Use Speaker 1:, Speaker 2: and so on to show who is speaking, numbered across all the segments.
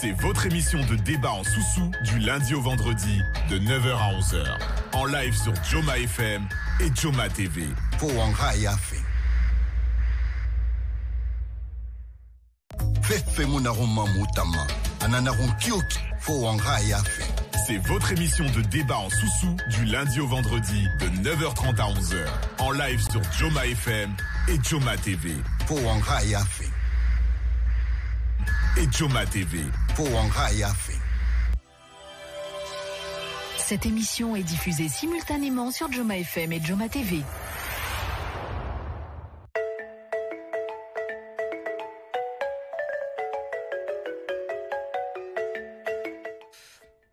Speaker 1: C'est votre émission de débat en sous-sous du lundi au vendredi de 9h à 11h. En live sur Joma FM et Joma TV. Fo C'est votre émission de débat en sous du lundi au vendredi de 9h30 à 11h. En live sur Joma FM Joma TV pour Powonga Et Joma TV pour
Speaker 2: à fait
Speaker 3: Cette émission est diffusée simultanément sur Joma FM et Joma TV.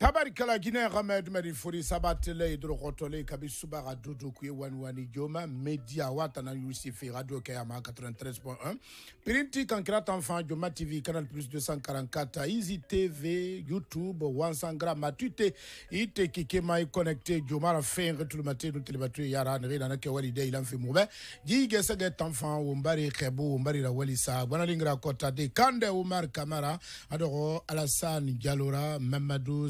Speaker 4: tabarikala guinée hamed mari fori sabatele drotole kabi suba dodo ku ye joma media watana tana yusufe radio kɛ ama 93.1 printi kankira tanfan joma tv canal plus 244 easy tv youtube wansangra matute ite kikema i connecté joma ra fen retulumate nu telebatu yara nege nana kɛ wali fi ilan fe mubɛ jige sɛgɛ tanfan wombari kɛbu mbari ra wali sa gwanalingira kota de kande omar kamara adoro alassane jalora mamadou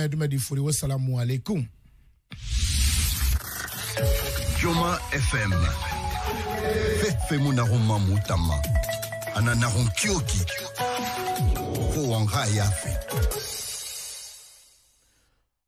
Speaker 4: ya dumadi fori wasalamu alaikum
Speaker 1: joma fm fefe mu na go mamu tama ana na go kioki fo wa nga ya fe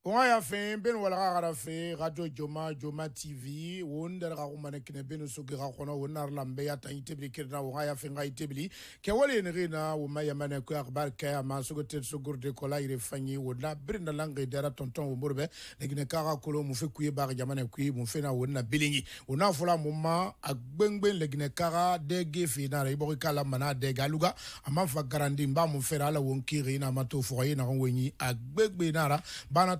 Speaker 4: unga ya fe beno wala ga gara fe radio joma joma tv won dara ga go manekene beno soke ga gona won nare lambe ya tang itebili ke na unga ya fe ga itebili ke wale ne re na wo ma ya mane ko akbar ka ya ma soke te so gurde ko la ire fanyi wo na brinda lange dara tonton wo morbe ne gine ka ga kolo mu fe kuye ba ga jamane kuye mu fe na won na bilingi ona fola mu ma agbengben le gine ka ga de ge fe na re bo ka la mana de ga luga ama fa garandi mba mu fe ra la won ki re na ma to fo ye na wonyi agbegbe na ra bana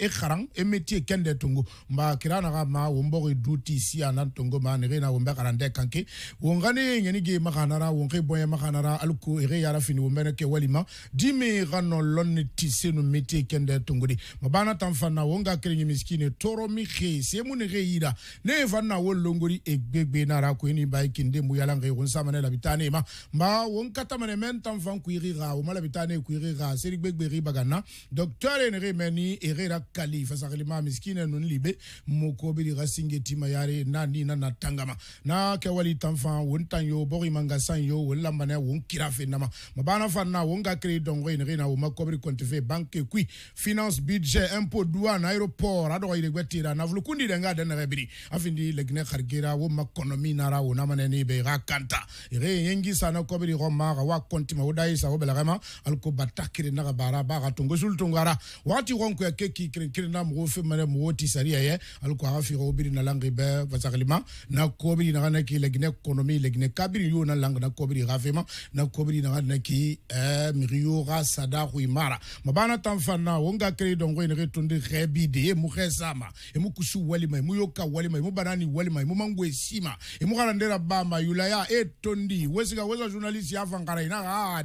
Speaker 4: e kharang e métier kende tungu mba kiranaxa ma wo duti duti sianan tungu ma nexena wombe karande kanke wongane ngeni ge maxanara wonxe boye maxanara aluku e yara fini ke walima dime ranon lonne ti senu métier kende tungudi mabana tan wonga kerengi miskine toro mi xe ne vanna wo longori e gbegbe nara ni bike kinde mu ngai xon samane labitane ma mba wonkatamane men tan fan kuixi xa woma labitane kuirira seri bagana docteur e meni exera kali fasakhilima miskine nun libe moko biri ga singetima yare na ni na natangama na ke wali tanfa won tan yo bori manga san yo wala mane won kirafe nama mabana fanna won ga kre dongo ina rena wo makobri konte fe banque qui finance budget impôt douane aéroport ado ire gwetira na vulukundi denga den rebiri afindi legne khargira wo makonomi nara wo na mane be ga kanta ire yengi sana kobri roma wa konti ma wo sa wo belagama alko batakire na ga bara ba ga tungo sul tungara wati won ko ke kirina mɔgɔw fe mana mɔgɔw ti ye hali ko a na langi bɛ vasagalima na kɔbiri na na ki lɛginɛ kɔnɔmi lɛginɛ kabiri yo na langana kɔbiri eh, ka fɛma na kɔbiri na na ki migi yo sada hui mara mabana tan fana o nga kiri dɔngo ina e tundi xɛbi de ye mu xɛ sama emu kusu walima emu yo ka sima emu kana ndera bama yulaya e tondi wesiga wesa journalist ya fankara ina ka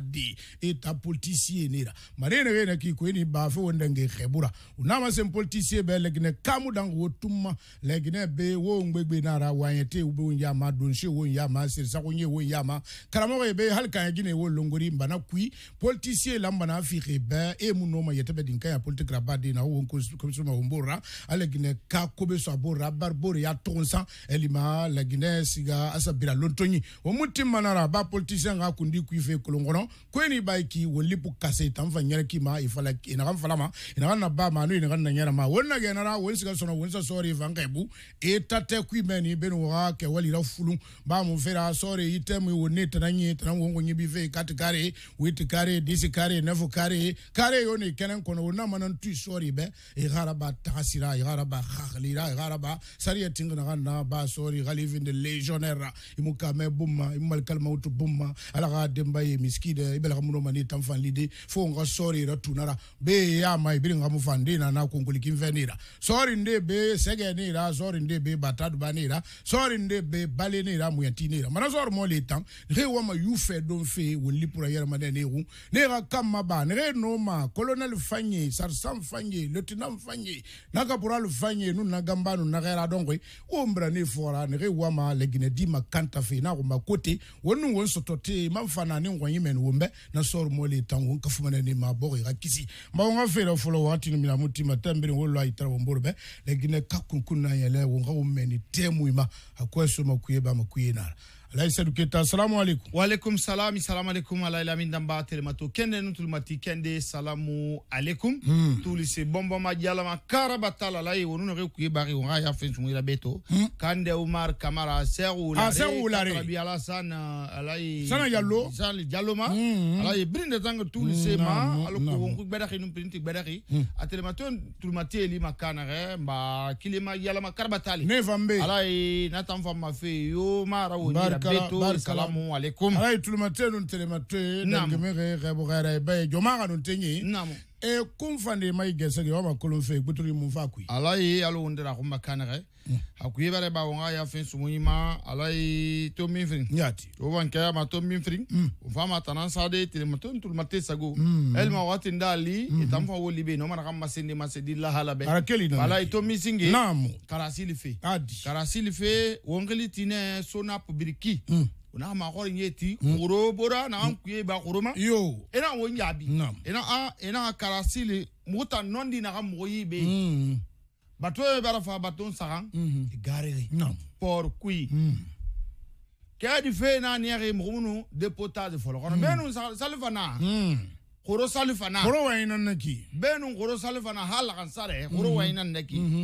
Speaker 4: e ta politisi nera e ne ki ko ni ba fo ndenge xebura unama kama sen politicien bɛ lɛginɛ kamu dango tuma lɛginɛ be wo gbegbe nara wayɛte wo yama donse wo yama sirisakoye wo yama karamɔgɔ ye be hali kan yɛgine wo longori bana kui politicien la bana fixe bɛ e mu noma yɛtɛ bɛ din kaya politique ra bade na wo komisoma wo mbora alɛginɛ ka kobe so abo rabar bore ya togon san elima lɛginɛ siga asa bira lontoɲi wo mu timmanara ba politicien ka kundi kui fe kolon kɔnɔ koyeni ba ki wo lipu kase tan fa ɲɛrɛ ki ma ifala inakan falama inakan na ba ma nu beni ka nanyɛra ma ni wali ra fulu ba fera tana tana bi fe kare kare kare kare kare yo ni tu na ba de légionnaire ala fo tunara be y'a nakungulikinvenira sori ndebe sɛgɛnira sori ndebe batadubanira sori ndebe balenira muyatinira mana sori mo le tan nege wama y'u don fe wolili pura yɛrɛmadɛ ne kun ne ka kam ma ba nege no ma kolonɛl fan ye sarisan fan ye lotinan n'a ka purali fan nu nagamba nu nagɛra dɔn koyi o mbira ne fɔra nege wama lɛginɛ di ma kanta fe n'a ko ma kote wo nu wo sɔtɔ te man fana ni na sori mo le tan wo kafumana ne ma bɔgɔ i kisi n b'aw ka feere fɔlɔ wagati min ma ta mbeni wo lo ayitara wo mboro be le gine kakunkun na yele wo nga wo meni te muima akwe so makuye ba makuye nara alayi sedu keta salamu aleykum waaleykum salam salamu aleykum ala ilami danba telemato kende nu tulumati kende salamu aleykum mm. tulise bonboma jalama karaba tala alayi wonu nege kuye bari wonga ya fen sumuyira be to mm. kande umar kamara serularabi ah, euh, ala sana alayi sana jallo sana jalloma mm. alayi birinde tange tulise mm. ma aloko wonku gbedaki nu pirinti gbedaki mm. a telemato tulumati eli ma kanage mba kilema jalama karaba tali ne fambe alayi natan famma fe yo mara woni beto salamu alaikum Eh, e kumfande mai gesege wa makolon fe gbuturi mun fa kui ala ye alo wonde ra kuma kanare a kui bare ba wonga ya fe sumu ima ala ye to min frin nyati o wan kaya ma to min frin o fa ma tanan sa de tele ma ton tul mate sago el ma wati ndali itam fa woli be no ma kam ma sindi ma sindi la hala be ara keli na ala to min singe namu karasili fe adi karasili fe wongeli tine sona publiki hmm. na ma ko nyeti ngoro bora na an kuye ba koroma yo ina e wo nyabi ina e a ina e karasili muta nondi na kam woyi be mm. bato e bara fa baton sagan hmm. gare nam por kui mm. kɛ di fe na ni yare mɔgɔ minnu de fɔlɔ kɔnɔ bɛɛ nu sali koro sali fana koro wayi na neki bɛɛ koro sali fana hali lakansa dɛ koro hmm. wayi na neki hmm.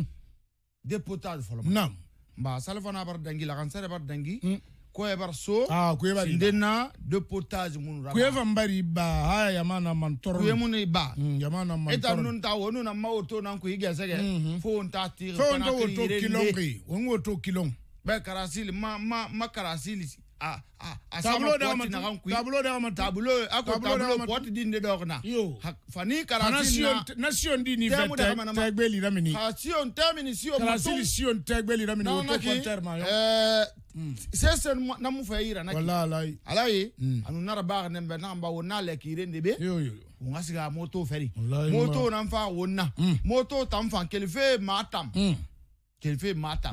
Speaker 4: de fɔlɔ nam ba sali fana bari dangi lakansa de bari dangi koyebar so ah, ndena de potage mun ra kuyeva mbari ba haya yamana man toro kuye mun ba mm, yamana man eta nun ta wonu na ma oto nan ku higa sege mm -hmm. fo nta tire fo ndo oto kilongi eh. wongo oto kilong be karasil ma ma ma karasil sesen namu fɛ yiranaki ala ye anu nara baga nɛnbɛ nagamba wo na lɛ kiire de be n ka siga moto fɛri moto nan fa wo na hmm. moto tan fan kelife ma tam hmm. kelife ma tam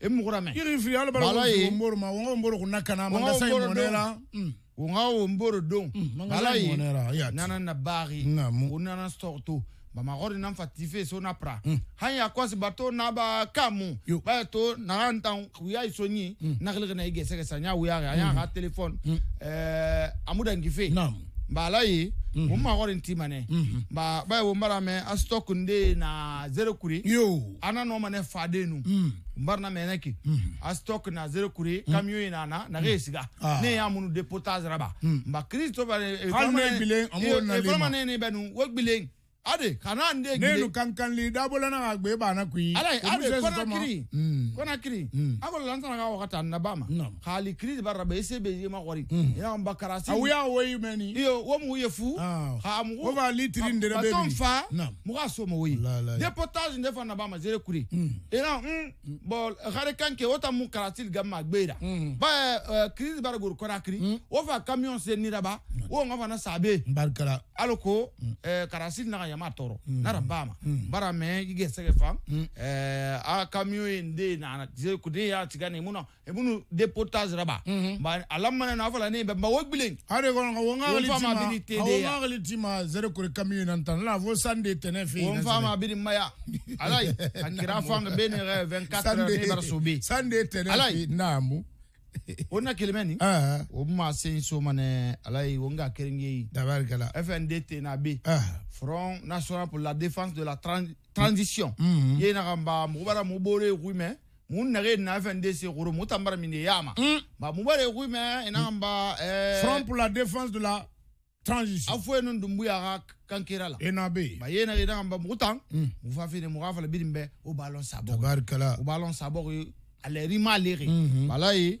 Speaker 4: emugurame irifi ala bala wala ye mboro ma wonga mboro kuna kana manda sai monela wonga mboro don mm. mm, bala ye nana na bari unana storto ba magori nan fatife so na pra mm. hanya kwasi bato na ba kamu ba to na hantan kuya isonyi na kile na igese ke sanya uya ya ha telephone eh amuda ngife naam mbala ye mun mhm. ma kɔri ti manɛ mhm. ba ba ye wo mara mɛ asitɔ kunde na zere kure ana nɔ manɛ faden nu mbara mhm. na mɛnɛ ki asitɔ kuna zere kure kamiyo na nana nage ye siga ah. ne y'a munu de pota zara ba mba kristo eh, eh, eh, ba ne e fɔlɔ ma ne ye bɛ nu o bilen. ade kana n de gile. nenu kankanli dabolana ka gbe bana kui. ala ye ade kɔnakiri hmm. kɔnakiri hmm. a ko lansana ka wakata na ba ma. k'ali kiri de b'a la ese bɛ yema kɔri. Hmm. y'a n ba karasi. y'a wo yi mɛni. iyo wo mu ye fu. k'a mugu ko b'a litiri n dɛrɛ bi. fa mugu a so ma wo ye. depotage ne fa na ba ma zere kure. ina n bɔn hali kanke o ta mun karasi de ma gbe la. ba eh, eh, kiri de b'a la gori kɔnakiri. fa kamiyɔn se niraba. o ŋa fana sabe. barikala. alo ko eh, karasi naga ma tɔɔrɔ mm. n'a ra ba ma mm. bara mɛ i gɛ sɛgɛ fam mm. eh, a kamiyo ye nde na kude ya tiga ne muna e munu deportage raba mhm. ba alamana na fala ne ba wo gbilen are ko ko wonga wali tima wonga wali tima zere kure kamiyo e na tan la vo sande tene fi won fa ma bi maya alai an gira fanga bene 24 ne bar subi sande tene fi namu o ah, ah. na kelemɛ nin o ma se n so manɛ ala ye o n fndt n'a bɛ front national pour la défense de la transition mm, mm. ye na ka ba mugubara mubore kuimɛ mun nage na fndc koro mu tambara mm. ba mubore kuimɛ ina e ba e- front pour la défense de la transition aw foyi ninnu dun b'u y'a ka kankera la. e n'a ba ye na ye n'a ba mugu tan. mu fa feere mugu fana bi nin bɛɛ o b'a lɔn sabɔ. dabarikala o mm-hmm. b'a lɔn sabɔ ye rima bala ye.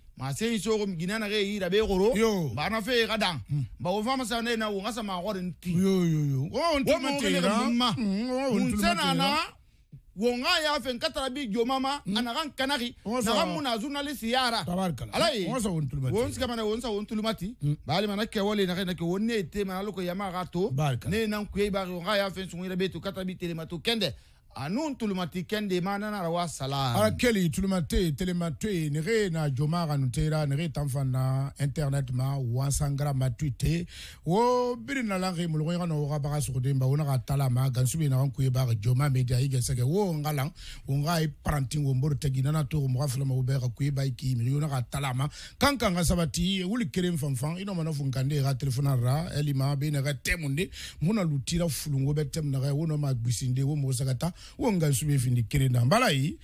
Speaker 4: masenyi soko mginana ke yira bekoro bana fe ka dang hmm. ba o fama sa ne na o ngasa ma gore nti yo yo yo o nti ma tira o nti ma hmm, na wo nga ya fe nkatara bi jo mama ana kan hmm. kanari na kan muna journalist yara alai wo nsi kama na wo nsa wo ntulumati bali mana ke wole na kana ke wonne te mana loko yama gato ne nan kuyi ba nga ya fe sungira betu katara bi tele mato kende anun tulumati kende mananara wa salam ara keli tuluma te yen telema to yen ni ge na joma ka nu tera ni ge tan fan na internet ma wasangra ma tu te wo biri na lan ge mulgo yaka na wo ka baga sogoden ba wo na ka tala ma gansu be na kan kuye e ba ka joma media i gɛsɛgɛ wo nga lan wo nga i paranti wo mboro tɛgi nana to mɔgɔ fila ma wo bɛɛ ka kuye ba i k'i miri wo na ka tala ma kan kan ka sabati e wuli keren fanfan i na mana fun kande ka telefona ra elima e be na ka tɛmunde mun na lu tira fulungo bɛ tɛmu na ka wo na ma gbisinde wo mɔgɔ sɛgɛ ta wongal balai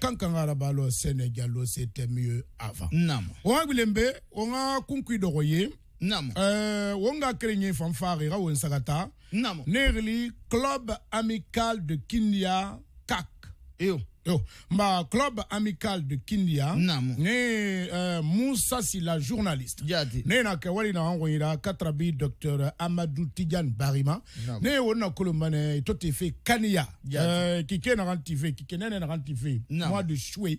Speaker 4: quand on a la balle balo sénégal c'était mieux avant nam wonga on wonga kunkui Doroye. ye nam eh, wonga craigné fanfare et won sagata nam nerli club amical de Kinya, kak yo yo ma club amical de kindia ne euh, Moussa si la journaliste ne na kawali wali na an la katrabi docteur Amadou Tigan barima ne ye o na tout mane Kania. te fe kaniya uh, kike na kan ti fe na de choué.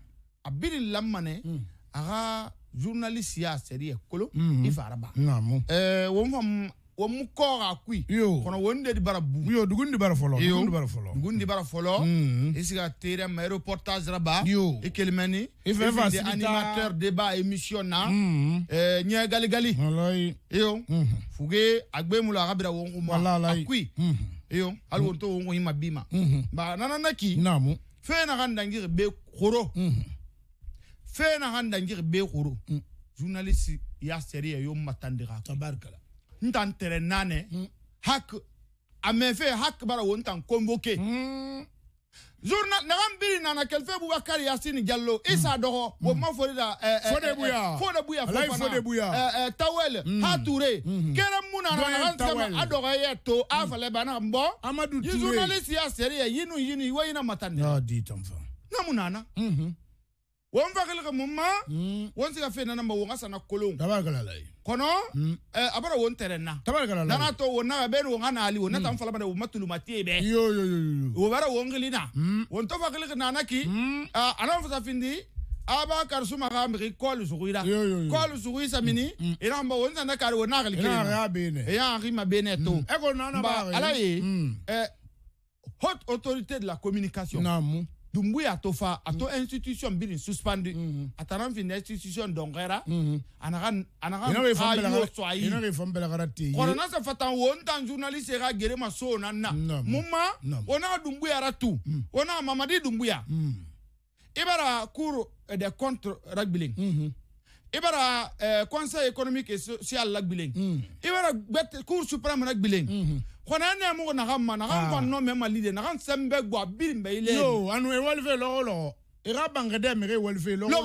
Speaker 4: a biri lamane hmm. a ka journaliste ya série, ye kolo hmm. i fara ba eh, wo fam wo mu kɔɔra kui kɔnɔ wo de di bara bu yo dugu di bara fɔlɔ dugu di bara fɔlɔ dugu di bara fɔlɔ i siga tere ma raba yo i kelimɛni i fɛn fɛn sigi animateur débat émission na hmm. eh, ɲɛ gali gali walayi yo fuge a gbe mu la a ka bira wo ma a kui yo hali wo to wo ko ma bi ma ba nana na ki naamu fɛn na ka be koro fena handa njir be khuru mm. journalist ya seria yo matandira tabarkala ntan tere nane mm. hak amefe hak bara wontan convoquer mm. journal nagam biri nana kelfe bubakari yasini jallo hmm. isa dogo wo hmm. ma fori da eh, eh, eh, fode buya fode buya fo fana fode buya eh tawel hmm. ha touré kera muna na nagam sama adogo yeto afale bana mbo amadu touré journalist ya seria yinu yinu wayina matande ah di tamfa namunana mhm mm wo n fagelige mun ma hmm. wo n siga fe nana ma wo n sana kolon kɔnɔ a bara wo n tɛrɛn na nana to wo na bɛ ni wo n ka naali wo ne hmm. ta bana wo ma tulumati bɛ wo bara wo n kili na hmm. wo n to fagelige nana ki a ah, na findi aba kar suma ga mi kol suguira kol suguisa mini ina mba wonza na kar wona gali kina ya bene ya ri bene to e ko nana ba ala hot eh, autorité de la communication namu dumbuya a to fa a to mm. institution biri suspendu mm-hmm. a tara n fini institution dɔnkɛra a naga ayo sɔ a de kɔrɔna sɛ fatan wo n tan journaliste ka gere ma so na na mun ma dumbuya ra tu mm. o mamadi dumbuya mm. i b'a ra cour de compte ragbilen et b'a conseil économique et social ragbilen et b'a cour suprême ragbilen khona ne mo go naga mma naga ah. nkwa nno me malide naga nsembe gwa bili mbe ile yo anu e walve lo lo e ga e bangede me ge e walve e lo lo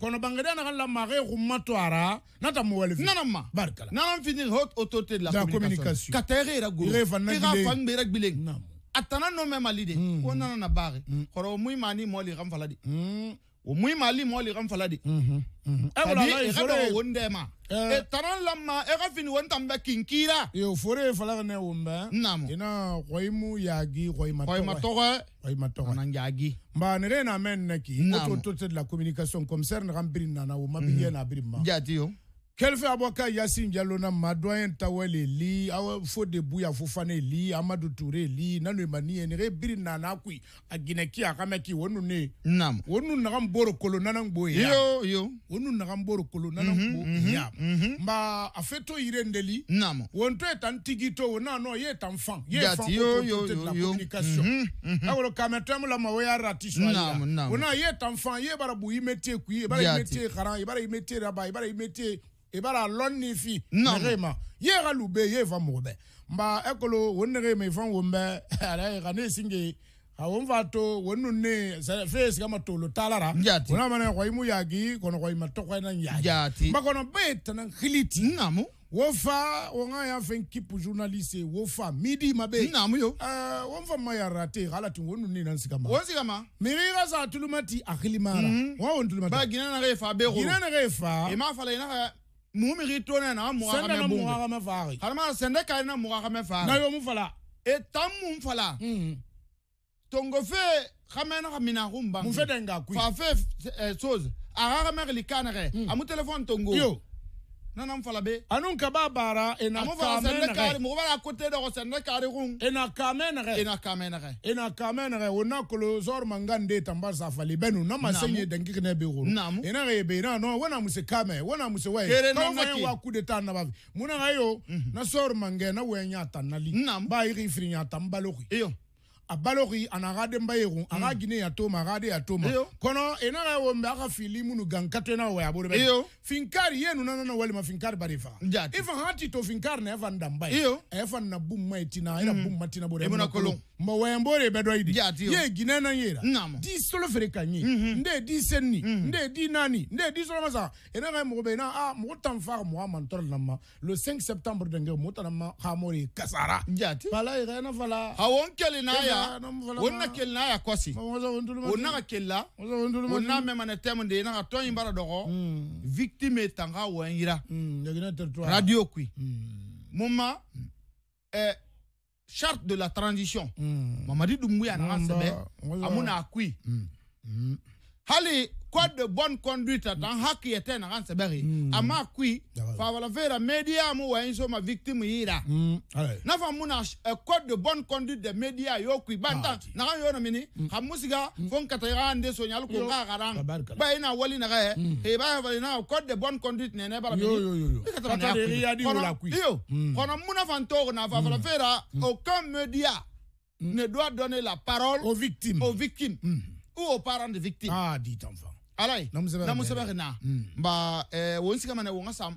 Speaker 4: kono bangede naga la ma ge go matwara na ta mo walve nana ma barkala nana fini hot autorité de la communication ka tere ra go re vanna bile ga bangbe ra bile atana no me malide hmm. ko nana na bare hmm. khoro mo imani mo le ga mfaladi hmm. o mo imali mo le ga mfaladi mhm ewondema etaran lama ega fini wontambe kinkira yo fore e falagane wombe namo ina e xoyimu yagi xoyimatoxe xoyimatogeenanjagi mba nere na men neki ototote de la communication comme ser naxan birin nana woma bige na birin ma jatiyo mhm. kɛlifɛ abɔka yasin jalo na ma dɔnyɛ tawɛle li awɔ fo de buya fo fane li amadu ture li nanu emani ye nege biri nana kui a ginɛki a kamɛki wonu ne nam wonu naga boro kolo nana bo ya yo yo wonu naga boro kolo nana mhm, bo mhm, ya mba mhm. a fɛ to yire n deli nam wɔn to ye tan tigi to o naa ye tan fan ye fan ko ko te la
Speaker 1: communication
Speaker 4: awolo kamɛ tɛmu la ma o y'a rati sɔ ayi o naa ye tan fan ye bara bu i métier kui i bara i métier karan i bara i métier raba i bara i métier et bara lon ni fi vraiment hier à lube ye va mobe mba ekolo wonnerema ifan wombe ara ga ne singe ha won va to wonu ne sa face kama to lo talara ona mana ko imu yagi kono ko imato ko nan yagi mba kono bet nan khiliti namu wofa wonga ya fen kipu journaliste wofa midi mabe namu yo uh, eh, wonfa maya rate hala tu wonu ni nan sikama won sikama mirira za tulumati akhilimara mm -hmm. wa won tulumati ba ginana refa be ro ginana refa e ma fala ina mu mi ri to ne na mu ga me mu ga me faari har ma sende ka na mu ga me faari na yo mu fala e tam mu fala mm-hmm. tongo fe khamena khamina kumba mu fe denga ku fa fe eh, soze aga ga me ri kana ge mm. amu telefone tongo yo nana fala be anun ka b'a baara e na kaamɛnɛgɛ mɔgɔ b'a la kote dɔ sɛnɛ kaari kun e na kaamɛnɛgɛ e na kaamɛnɛgɛ e na kaamɛnɛgɛ o na kolo zɔr man kan de tan barisa fali bɛ nu na ma se ye dɛnki kɛnɛ be woro e na ye be na no wona muse kaamɛ wona muse wa ye kaw fa ye wa ku de ta na ba mun mhm. na yo na zɔr man kɛ na wɛ nya tan nali n ba yiri firi nya tan balo ko a baloki a n'a ka denbaya kun a ka hmm. gine y'a to ma a ka de y'a to ma kɔnɔ e n'a ka wo mɛ a ka fili minnu gan ka to n'a wo ye a bolo bɛ finkari ye ninnu nana walima finkari ba de faga i fanga ti to finkari na e fa danba ye a e fa na bu ma ye tina e na hmm. bu ma tina bo de e bɛna kolon mɔ wɛn bo de bɛ dɔ ye di ye gine na ye la di solo feere ka ɲe mhm. n de ye di seni mhm. n de ye di naani n de ye di solo masa e n'a ka mɔgɔ bɛ yen n'a a ah, mɔgɔ tan fa ka mɔgɔ a man tɔɔrɔ la ma le 5 septembre denkɛ mɔgɔ tan ma ka mɔri kasara. jati. bala yɛrɛ e n'a fɔ la. awɔ n kelen n'a e yɛrɛ. On a ya wonna kella ya kosi wonna ka kella même un teme de naga toñi mbara dogo hmm. victime tanga woyira hmm, radio qui moma hmm. eh, charte de la transition mamadi dumbuya naga sebe amuna akui hali code de bonne conduite tan mm. était yete na kan seberi mm. amma ah, qui ah, fa wala vera media mu wa inso ma victime yira mm. na fa muna code euh, de bonne conduite des media yo qui banta ah, na kan yo na mini hamusiga fon kata ya ande so nyal ko ka garan ba ina wali na ga e eh, ba wali na code de bonne conduite ne ne ba yo yo yo eh, kata ya di wala kui yo fa na fa wala vera aucun média ne doit donner la parole aux victimes aux victimes ou aux parents de victimes ah dit enfant alay namusebere na mba hmm. eh, wonsikamane wonga sam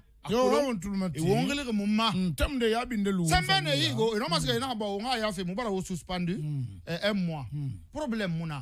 Speaker 4: iwongelege mumma hmm, temde yabinde lu sembene yigo inomasika hmm. inaka ba wonga yafe mubara wo suspendu eh, un mois problème muna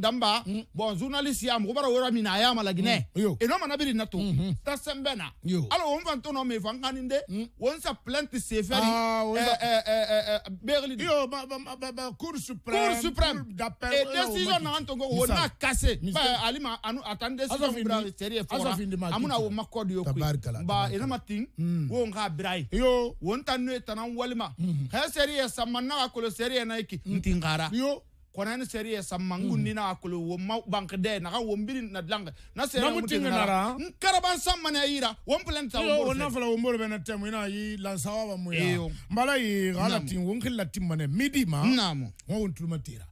Speaker 4: usman damba hmm. bon journaliste ya mɔgɔ bara wora mina a y'a ma laginɛ eno mana biri na tun ta sɛnbɛn na ala wo n fan tɔnɔ mɛ fan kanin de wo n sa plainte sefɛri berli de cour suprême cour suprême et décision na an tɔn ko o n'a kase ali ma anu a tan décision bira seri ye fɔra amuna o ma kɔ de ye koyi ba eno ma tin wo n k'a bira ye wo n ta n'o ye tana walima hɛ seri ye sama n'a ka kolo seri ye na ye ki n tin kara konani seriye sammangun mm. nina akulu wo bank de na kan wo mbiri na dlang na seriye mutinga nara nkaraban samman ya ira wo planta wo wo na fala wo mbore bena temu ina yi lansawa ba mu ya mbala yi gala tin wo khilla timmane midima namu wo ntulma tira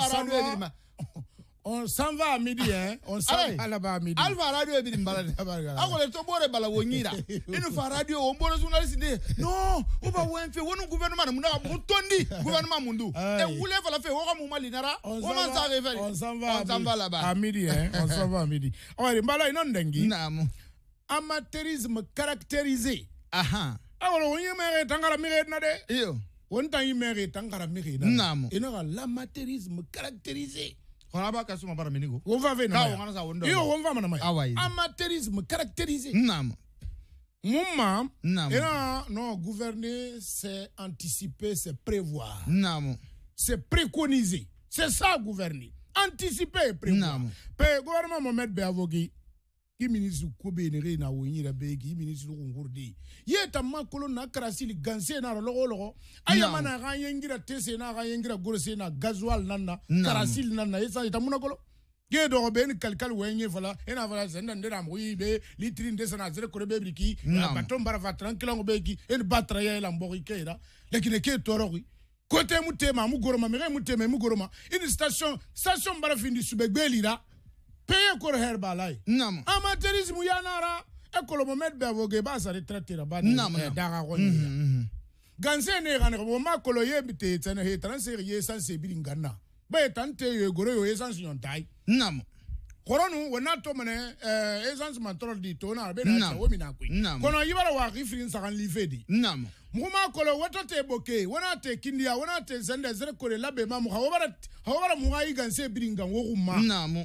Speaker 4: On s'en va à midi, hein. On s'en va à midi. Alpha Radio Ah, on est tombé bala wonyira. Et nous radio, on boit journaliste de. Non, on va un fait, on gouvernement faire gouvernement mundu. Et vous faire la fait, on va On va On s'en va. On s'en va là-bas. À midi, hein. On s'en va à midi. On dengi. Amateurisme caractérisé. Aha. Ah, on y est mais on un wonta yimere tangara mire na namo inora l'amateurisme caractérisé onaba kasuma bara minigo wonva on va wonga sa wondo on va mana mai ouais. Amateurisme caractérisé namo mumma namo et non gouverner c'est anticiper c'est prévoir namo c'est préconiser c'est ça gouverner anticiper et prévoir pe gouvernement mohamed beavogi ki ministre kobenere na wo yira be ki ministre na ganse na aya mana tese na ga yengira gorse na gazual nanna krasili nanna yesa tamuna kolo ye do be ni kalkal litrine fala ena fala senda ndera mo yibe litri ndesa na en la mutema mugoroma mere mutema mugoroma une station station bara peye kor her balai nam amateurisme yanara e kolomo med be voge ba sa retraite ra ba nam daga ko ni ganse ne gane ko ma kolo ye bite tsene he transfer ye san se bi ba e tante ye gore yo essence yon tai nam koronu wona to mene eh, essence man tro di to be na wo mina kui kono yibara wa rifrin sa kan livedi nam mukuma kolo wata te boke wana te kindia wana te zende zere kore labe ma mu hawara hawara mu ga iganse bi ngan wo kuma nam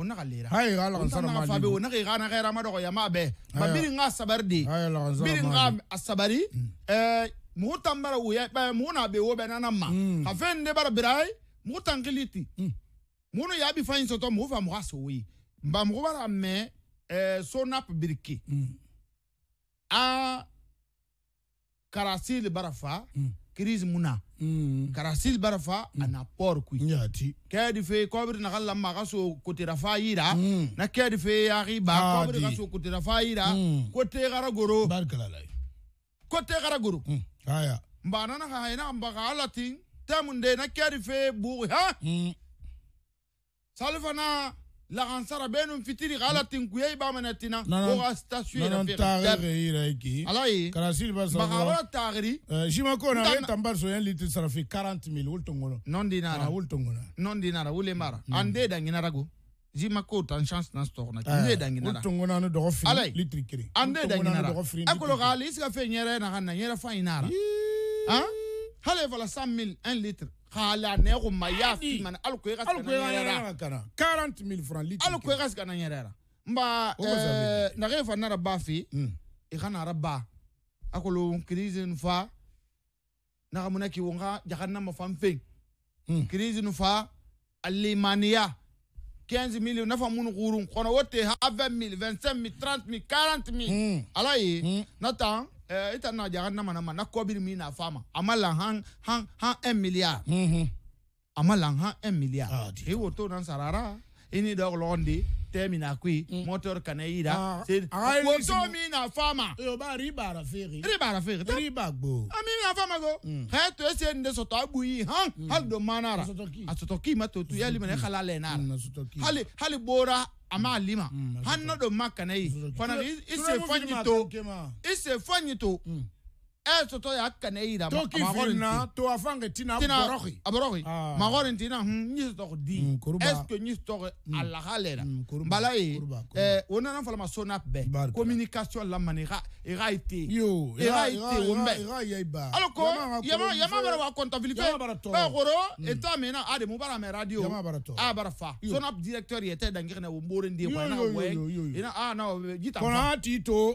Speaker 4: wona galera hay ala kan sara mali fabe wona kai kana kai ramado ya mabe ba biri nga sabar di biri nga asabari eh mu tambara uya ba mu na be wo be nana ma ka fen de bara birai mu tangiliti mu no ya bi fain soto mu fa mu aso wi mba mu bara me eh sonap birki a karasil bara fa crise muna kara silbara fa ana por kui nyati kedi fe kobri na kala ma kaso kutira fa ira na kedi fe yari ba kobri kaso kutira fa ira kote gara goro barkalalai kote gara goro haya mbana na haina ambaga alatin tamunde na kedi fe bu ha salfana laxansara benu fitiri xa ala tinkuye i bamana tina woxa stationalayimaxa wala taxiri jimakona eh, ye tambar so yen litre sara fi 40 mille tongono non dinara ah, wol tongona non dinara wole mara mm. an de danginarago jima ko tan chance nan stoxna eh, ne danginara tongona no doxo fi litre kiri an de danginara a kolo xa ali i siga fe ñere naxan na ñere fa inara ah? hale fala 100 mille 1 litre kala ne go maya fi man al ko ga kana yara 40000 francs litre al eh, hmm. e ko ga kana yara mba na ge fa na ba fi mm. e kana rabba akolo crise nfa na ga monaki wonga jahanna ma fam feng mm. crise nfa alimania 15 millions nafa mun gurun kono wote ha 20 000 25 000 30 000 40 000 mm. ala ye hmm. na tan eh, ita na nama na mana kobiri mi na fama amala han han han en miliard mm -hmm. amala han en miliard ah, e woto nan sarara ini da londi tɛ mina koyi mɔtɔr mm. kana ah, i ra woso mi na fa ma. Eh, yorùbá riba ara feere. riba ara feere tɛ riba gbo. a mm, na fa ma ko. hɛ to ese nin de sɔtɔ a bu yi hɔn hali don maana ra a sɔtɔ k'i ma to tu yali mina e kala lɛ n'a ra hali hali bora a mm. ma li ma hali n'o don ma kana ye fana i se fɔ to i se to. eso eh, to ya kane ira to ki fina to afange tina aborogi aborogi ah. magore ntina hmm, nyiso to di mm, est que nyiso to mm. alla halera mm, balai e, eh ona na falma sona be communication la manera ira e ite yo ira e ite wombe ira yaiba aloko yama yama bara wa comptabilité ba eh, goro eta mena ade mu bara me radio yama bara to abara ah, fa sona directeur yete dangirne wo mbore ndi kwa na wo ina ah na eh, jita fa konati to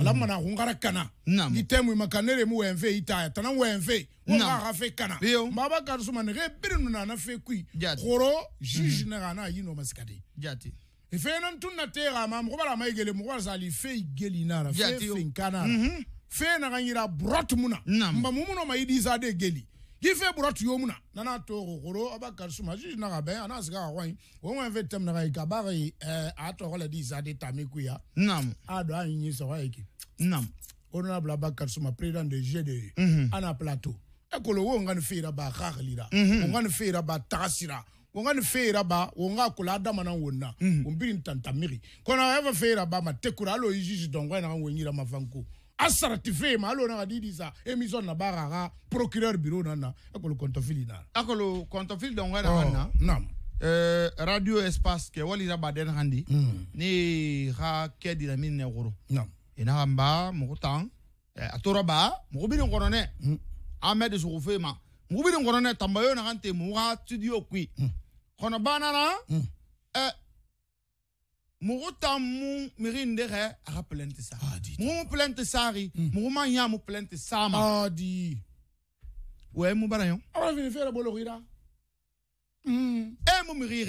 Speaker 4: ala mm-hmm. mana hungara kana ni temu makanere mu wenfe itaya tana wenfe wanga hafe kana mbaba karsuma ne rebiri nuna na mm-hmm. na fe kui khoro juge na yi no masikade jati ifena tunna tega ma mu bala maigele mu bala sali fe igeli na fe fin kana mm-hmm. fe na ganyira brot muna mba mu muno maidi za de geli gife bura tu yomuna nana to gogoro aba karsu maji na ga be ana siga ga yin wo mo fe tem na ga ka ba ga eh a to ga di za de tamiku ya nam a do an yin so ga ki nam honorable abakar suma président de gde e mm -hmm. ana plateau e kolo wo ngani feera ba kakalira mm -hmm. wo ngani feera ba tagasira wo ngani feera ba wo nga kola adamana wonna mm -hmm. wo mbiri ntantamiri kono eva feera ba ma tekura alo i juge dongo ena wo nyira mafanko asaratife ma alo na ga didi sa émission na ba ga ga procureur bureau na na akolo kontofili na akolo kontofili don ga na oh, na nam eh, radio espace ke wali hmm. ra baden handi mm. ni ga ke di na min ne goro nam ina ga mba mo tang eh, atora ba mo bi ne goro ne mm. ahmed so fe ma mo bi ne goro ne tambayo na ga ntemo ga studio kwi mm. kono banana mm. eh, mugu ta mu miri nde he ça. ça. sari ça. mania mou plainte plente sama adi ah, we mu barayon. On va venir faire la gira Et hmm. e mu miri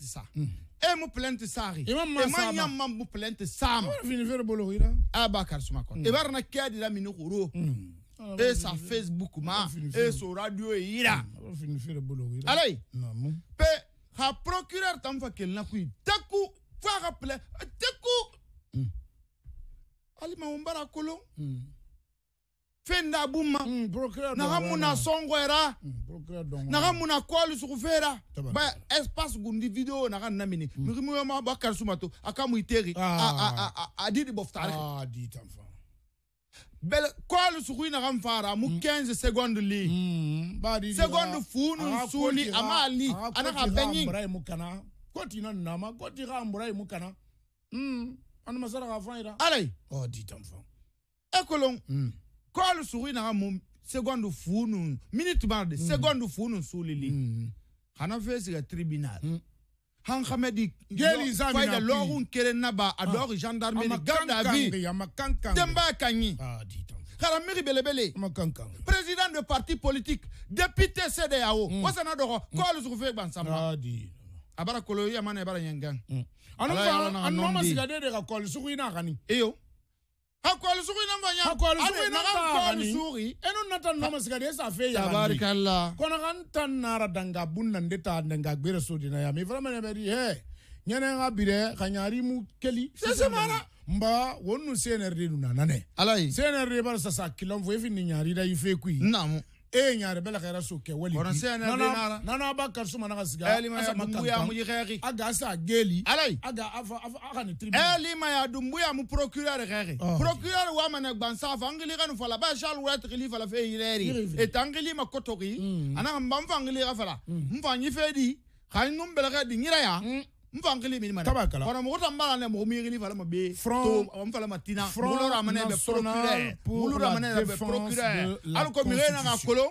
Speaker 4: ça. Hmm. ça. plente mon hmm. e mu Et sari e, e ma On va mu plente sama ala Ah bah car ça abakar suma ko e bara la minou Et sa facebook ma et e son radio e ira Allez. Non pe ha procureur tam fa kelna f'a ka t'es a ma n bara Fenda bu ma na na ba espace gundi video naga na mini mugimuyɔma hmm. ba karisuma to ah. a le a 15 ah, hmm. secondes li hmm. amali ana koti na nama koti ka mbura mu kana mm anu masara ka fan ira alai oh
Speaker 5: di enfant. fan
Speaker 4: e kolon mm kol suri na mu seconde funu minute ba de mm. seconde funu sulili mm hana fesi ga tribunal mm han khamedi geli zamina fayda lorun keren naba ador ah. gendarmerie garde à vue demba e kanyi ah di tan karamiri belebele président de parti politique député cdao mm. osana dogo kol suri fe e gbansamba ah di abara kolo ya mana abara nyanga mm. anu ya fa anu mama sigade de ka kol suku ina kani Eyo ha kol suku ina nganya nyanga kol suku ina ka kol suku eno nata mama sigade e sa fe ya tabarakallah kono kan tan nara danga bunna ndeta danga gbere so dina ya mi vraiment ne beri he nyene nga bire kanyari mu keli sese mara mba wonu cnrd nunanane alai cnrd e bar sasa kilon fo efi ni nyari da ife kui namu e nyare bela khaira so ke wali bona se na nana nana ba kar suma na ga siga elima ya dumbu ya mu khari aga sa geli alai aga afa aga ni tribunal elima ya dumbu ya mu procureur khari ah. procureur wa mana gban sa fa ngili kanu fala ba shal wa tkhili fala fe yireri e tangili ma kotori hmm. ana mbam fa ngili ga fala hmm. mfa nyi fe di khainum bela ga e di ngira ya hmm. mvangeli mini mana tabakala wana mokota mbala ne mo miri vala mabe front on fala matina front mulu ramane be procureur mulu ramane be procureur alors comme rien na kolon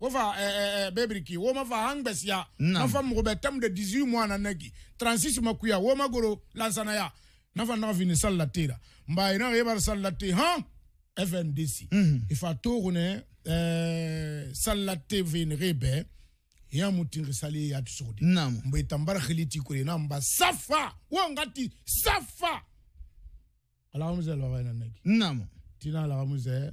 Speaker 4: wofa eh, eh, eh bebriki woma fa hangbesia nafa mugo be tem de 18 mois na negi 36 makuya woma goro lansana ya nafa nafa fini salla tira mba yebar salla ha FNDC mhm. ifa tourne eh, salla te fini rebe ya mutin risale ya tsodi nam mba itambar khiliti kure na mba safa wo ngati safa ala muzel wa na negi nam tina ala muzel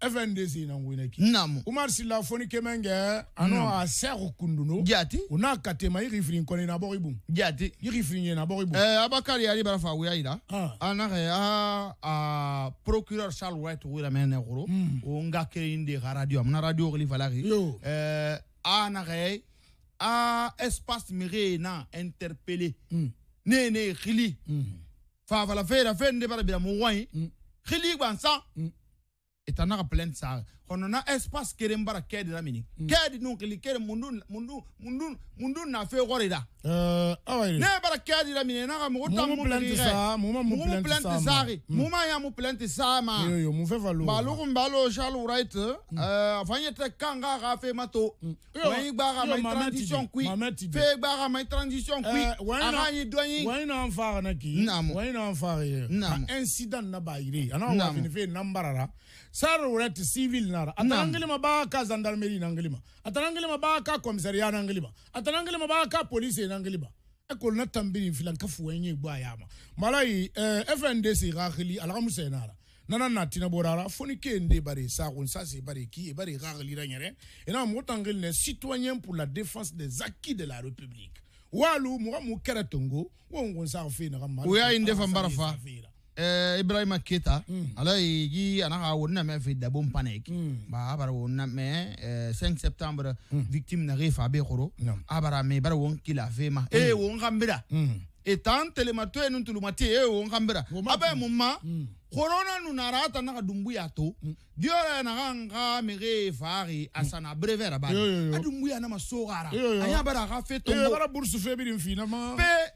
Speaker 4: FNDC na ngwene ki. Namu. Umar sila foni kemenge ano a seru kunduno. Jati. Una katema i rifling kone na boribum. Jati. I na boribum. Eh abakari ali bara fa wuya ida. Ah. Ana a a procureur Charles White wira mene goro. Hmm. O nga ke inde ga radio amna radio gli Yo. Eh ana a espace mirena na interpellé. Mm. Ne ne khili. Mm. Fa vala fera fende bara bi mo wai. Khili hmm. gwansa. Hmm de ça. On en un espace un mbara de la mini Qu'est-ce mm. que est mundu mundu na fait euh ah la mini na ta tu plein de ça. a plein de ça. plein ya ça, ma il yo mo euh Fait kanga a fe mato Oui, il ma transition qui Fait gba ga A transition qui incident na ah, a sara wurati civil nara atanangilima baa ka gendarmerie nangilima atanangilima baa ka commissariat nangilima atanangilima baa ka police nangilima ekol na tambiri filan ka fuwenye gba yama malai eh, fndc gakhili alagamusa nara nana natina borara foni ke nde bare sakun sasi bare ki e bare gakhili ranyere ena motangil ne citoyen pour la défense des acquis de la république walu muga mu kera tongo wongon sa fe na ma o ya inde fa mbara fa eh, ibrahima keta mm. ala yigi anaka wonna me fi dabo panik mm. ba abara wonna me eh, 5 septembre mm. victime na refa be khoro no. abara me bara won kila fema mm. e won gambira mm. e tan telema to en tuluma te e eh, won gambira abe mumma mm. korona nu narata naka dumbu ya to mm. diora naka nga mege fari asana mm. brevera ba adumbu ya na masogara aya bara ka feto bara bursu fe din fina ma pe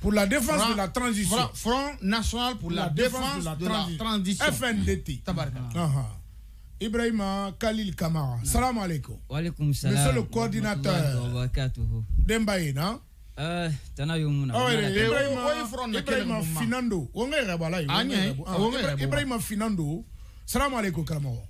Speaker 4: pour la défense de la transition. Front, national pour la, défense, de, la, transition. FNDT. Tabarka. Ah, ah. Ibrahima Khalil Kamara. Ah. Salam alaikum.
Speaker 6: Wa alaikum salam. Monsieur le coordinateur.
Speaker 4: Dembaye, non
Speaker 6: euh, ibrahima eh, finando
Speaker 4: eh, ibrahima finando Salam alaikum Kamara.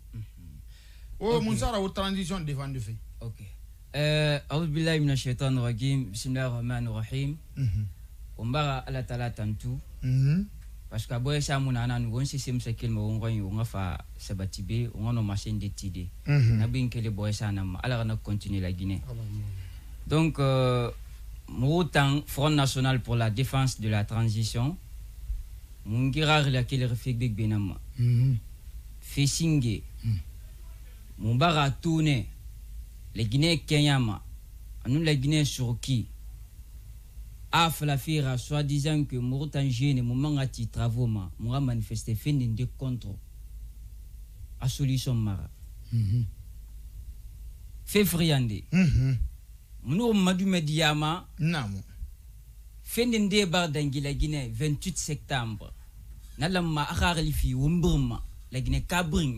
Speaker 4: Oh mun sara transition
Speaker 6: défendu fait ok euh, aoudubilahi mina shaitan rajim bisimilahi rahmani rahim mhm. o n baga ala tala tantu mhm. parce que a bɔ sa mun na ana nugu n sise misɛ kele ma o ŋɔ on o ŋa fa sabati be o ŋa machine de ti mhm. na bin le boy sa na ma ala kana continue la guinée donc euh, front national pour la défense de la transition Mon kira la kele refegbegbe na ma fesinge mun b'a ka tuune leginee kenyama anu leginee suruki a filafira soi-disant que mɔgɔ tan jeune mun man ka ti travaux ma mun ka manifeste fɛn nin de contre solution mara mhm. Février munu mhm. o madume diyama naamu fɛn nin de bar dangi laginɛ 28 septembre Nalama lamma a ka arilifi wumbirin la La ka birin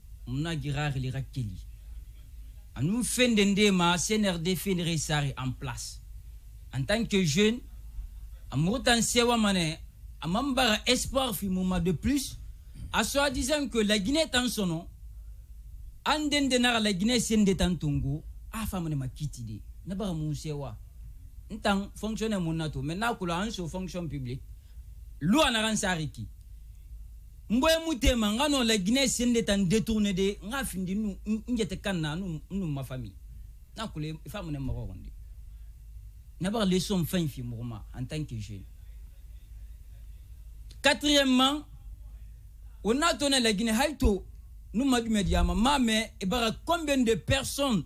Speaker 6: mna girar li rakeli anu fende ndema CNRD fenere sari en place en tant que jeune amurutan sewa mané amambara espoir fi de plus à soi-disant que la Guinée est en son nom anden denar la Guinée sende tantongo afa mané makiti de nabara mun sewa tant fonctionnaire monato, maintenant mais nakula anso fonction publique loi naran sari ki mboye mutema nga no la guinée sen de tan détourné de nga findi nu njete kanna nu nu ma famille na kule famu ne mako kondi na ba leçon fin fi en tant que jeune quatrièmement on a tourné la guinée halto nous m'a dit médiama combien de personnes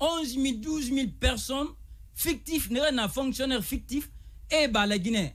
Speaker 6: 11 000 12 000 personnes fictifs fonctionnaires fictifs, fonctionnaire et eh bah, la guinée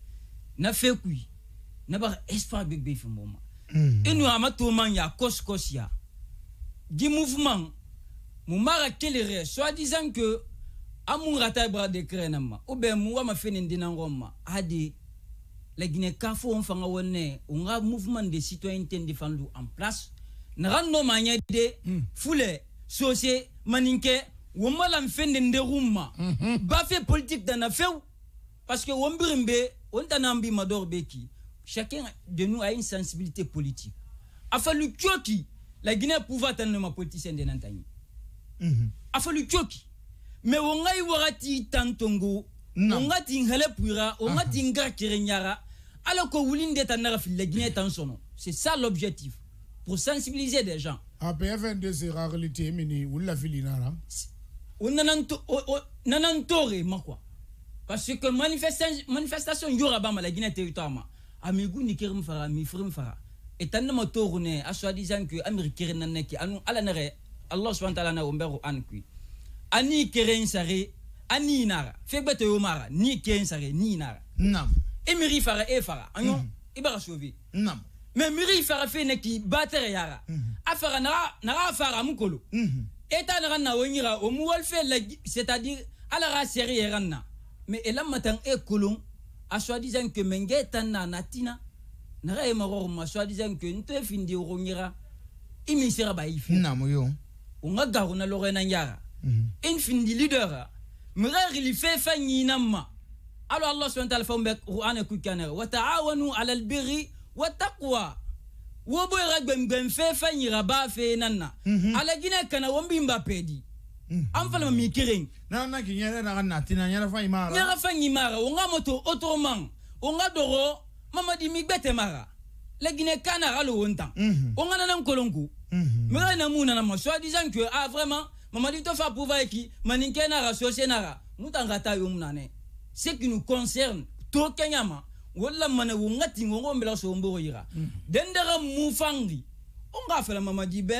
Speaker 6: na fekui na ba espoir big big fumbo ma inu ama to man ya kos kos ya di mouvement mu mara kelere soit disant que amun rata bra de krenama ou ben mu ma fenin dinangoma hadi la Guinée kafo on fanga wonne on a mouvement de citoyenneté défendu en place na rando manya de hmm. foule socié maninke womala mfende nderuma hmm, hmm. ba fait politique dans affaire parce que brimbe ontanambi mador beki chacun de nous a une sensibilité politique a fallu tioki la guinée pouva atteindre ma politicien de nantani mhm. a fallu tioki mais on ngai warati tantongo on ngati ngale puira on ngati ah. nga kirenyara alors que wulinde tanara fil la guinée est en son nom. c'est ça l'objectif pour sensibiliser des gens APF22 c'est réalité mini ou la filinara on nanantore quoi parce que manifestation manifestation yora la mala guinée territoire ma amigu ah, ni kerem fara mi frem fara et tan ma tourne à soi disant que américain nan ki anu ala nare allah subhanahu wa ta'ala na umbaru an qui ani keren sare ani nara fegbete yo mara ni keren sare ni nara nam emiri fara e fara anyo hein, mm-hmm. ibara sauver nam mais miri fara fe ne ki batere yara mm-hmm. afara nara nara fara mukolo mm-hmm. et -hmm. eta na o mu fe c'est-à-dire ala ra série ranna me elle e kolon a soi-disant que menge tan na natina nara ye ma soi-disant que une e findi oro nyira il min sera ba ife namo yo unga garo na na mhm. leader mira rili fe fa nyina ma alors allah subhanahu wa ta'ala fa mbek qur'an ku kana wa ta'awanu 'ala al wa taqwa wo ra gbem fe fa nyira ba fe nanna mhm. ala gina kana wombimba pedi Mm. am fana ma min keren n'an na k'i ɲɛda na ka nati na ɲɛda fan imara ɲɛda fan imara o nga moto otoman o nga mama mamadi mi gbete mara lagine kana halo wonta mm-hmm. o nga nana kolonku mera na muna na ma mm-hmm. soit disant que ah vraiment mamadi to fa pouva eki maninke na ra sosé na ra mutanga ta yo ce qui nous concerne to kenyama wala mana wo ngati ngo ngombela so mboro yira mm-hmm. dendera mufangi o nga fela mamadi be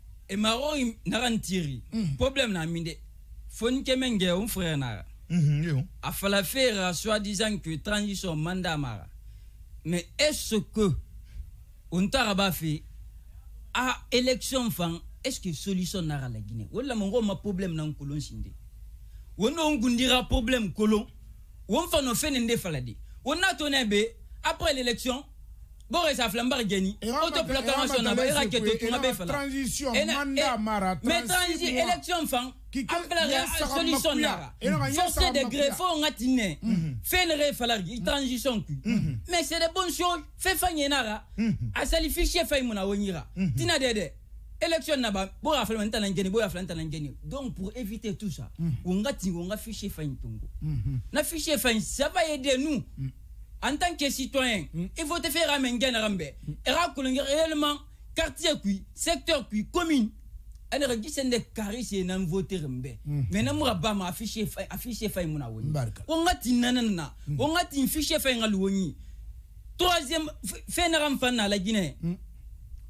Speaker 6: e maro narantiri mm. problème na minde foni kemenge un frère n'a. mm -hmm, a fala faire soi-disant que transition mandat mara mais est-ce que on t'a rabafé à élection fan est-ce que solution nara la Guinée la mon ma problème na kolon sinde wono ngundira problème colon, kolon won fa no fenende faladi wona tonebe après l'élection boresa fila n bari jɛni o to plakama sɔn na ba i ra kɛ to tuma mais transition, élection fan an filɛ solution nara force des greffons, fo n ka ti re fala transition ku mm-hmm. mais c'est des bonnes choses Fait fa ɲɛ nara a sali fichier fɛn na tina dede élection naba bora fɛn n tana jɛni bora fɛn tana jɛni donc pour éviter tout ça mm. on n ka ti fichier fɛn tongo mm-hmm. na fichier ça va aider nous mm en tant que citoyen, mm. il faut te faire amener rambe. Mm. Et raconter réellement quartier qui, secteur qui, commune. Elle a c'est des carrés et un voté rambe. Mm. Mais nous avons ma affiché affiché fait mon On a dit nanana, on a dit fichier fait ngalouoni. Troisième fait n'a la Guinée.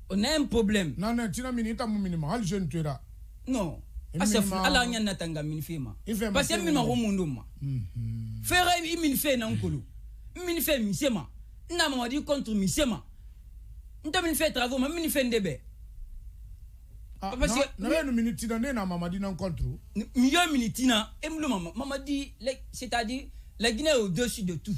Speaker 6: On a un problème. Non non, tu n'as minita mon minimum, jeune tu là. Non. asafu ala ɲa euh, natanga min fe ma parce que min ma ko euh. mun do ma un mm-hmm. i min fe na nkolo min fɛ ma na contre misema. ma ne min travaux ma min ah, que na minute mamadi contre minute na pas maman, mama dit, c'est-à-dire la Guinée est au-dessus de tout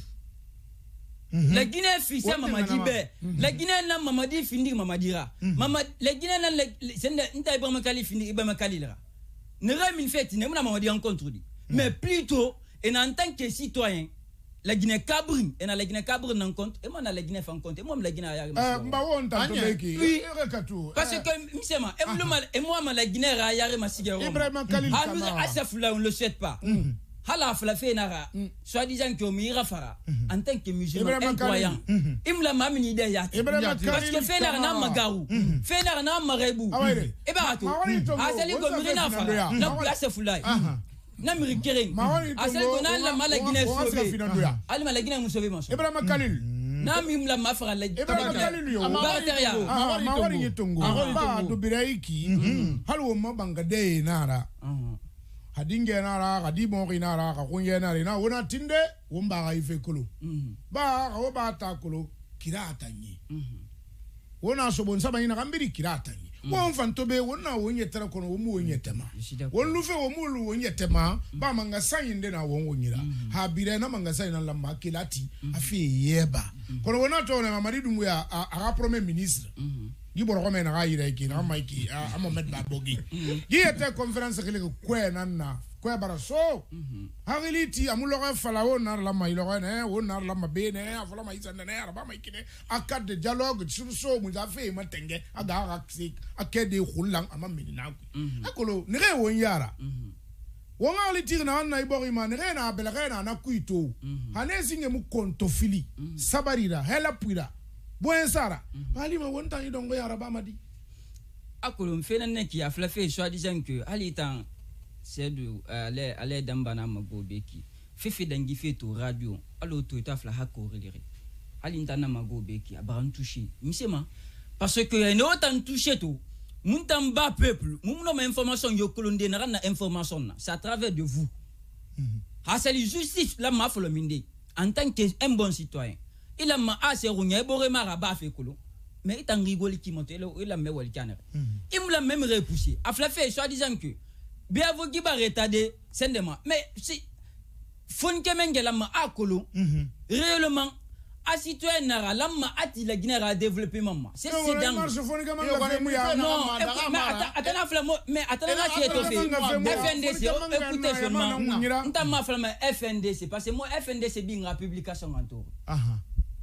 Speaker 7: mhm. la guinée fils ça, mamadi bɛ la
Speaker 6: guinée na mamadi fini mamadira mm dira. Mhm. la guinée na c'est nta ibrahima kali findi de kali la ne de min fait ne en contre mhm. mais plutôt et en tant que citoyen la guinée cabri et la guinée cabri en compte et moi la guinée en compte et moi ah. la guinée ya mba won ta to beki parce que misema moi, mal et moi la guinée ra ya ma sigero ibrahim khalil ah nous asaf là on le souhaite pas mm. hala la fait nara mm. soit disant que mi rafara mm-hmm. en tant que musulman un croyant im la mami ni de ya parce que fait nara na magaru mm-hmm. ah ah, Fait nara nam marebu Et ba to asali ko mi na fara na place là. na miri keren asali ko n'a lama la ginɛ sobe alima la ginɛ muso be ma sɔn ibrahima kalil n'a mi bila
Speaker 4: na tinde wo mba ga ba ka o ba ta kolo kira atanyi hmm. wona so bon saba ina kambiri kira atanyi wɔn fanto bɛ wɔn na wɔn tɛrɛ kɔnɔ wɔn mu wɔn yɛ tɛma wɔn lufɛ wɔn mu wɔn yɛ tɛma ba mangasa yin de na wɔn mm. mm. wɔn mm. yira ha birɛ na mangasa yin na la maa kele ati yɛ ba kɔnɔ wɔn na tɔ mamadi dun ya a ka pɔrɔmɛ minisiri yi bɔrɔ kɔmɛ na ka yira yi ke na ama yi ke ama mɛ ba bɔ ke yi yɛ tɛ kɔnfɛrɛnsi kelen kɛ kɔɛ na na. kwe bara so mhm. hagili ti amuloga fala o nar la mai loga ne o nar la mabe ne a fala mai sanda ne araba mai kine a de dialogue sur so mu za fe ma tenge a ga ga ksik de hulang ama mini mhm. mhm. na ku akolo ne re won yara won hagili ti na na ibori ma ne re na bela re na na kuito hane singe mu fili sabarira hela pura bon sara hali ma won tan idongo yara ba madi
Speaker 6: akolo mfena ne ki a fla fe soi disant que hali tan sedu eh, ale ale dan bana ma gobe fifi fefe dangi fait au radio alo to ta fla ha ko relire ali ntana ma gobe ki abaran touché misema parce que est autant touché tout mun tan ba peuple mun no ma information yo kolonde na information na c'est à travers de vous mhm. ha c'est justice la ma folo en tant un bon citoyen ah, il a ma assez runya boire bore mara ba fe mais il t'en rigole qui monte il a me wal il me l'a même repoussé a fla fait soi disant que Bien vous de mais si funke kemen à réellement à citoyen nara lamma ati la guinée développement c'est c'est dans non mais mais attendez FNDC FNDC parce que moi FNDC publication en ah, ah.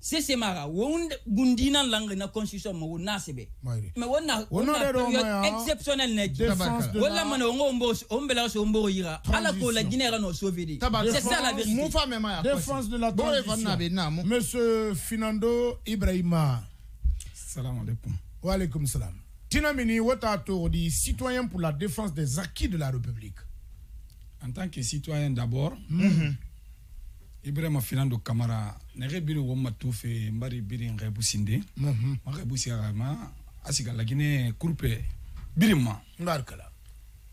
Speaker 6: sese mara won gundina langue na constitution ma wona sebe me wona wona exceptionnel ne di wala mana ngo mbo ombela so mbo yira ala ko la guinée no sauver c'est ça la vérité mon femme ma défense de la transition
Speaker 4: monsieur finando ibrahima salam alaykoum wa alaykoum salam tinamini wota di citoyen pour la défense des acquis de la république
Speaker 8: en tant que citoyen d'abord
Speaker 4: mhm. ibrahima
Speaker 8: finando kamara nege biri wo ma tu fe mbari biri ngebu sinde ma mhm. ngebu siga ma asiga lagine kurpe biri ma mbarkala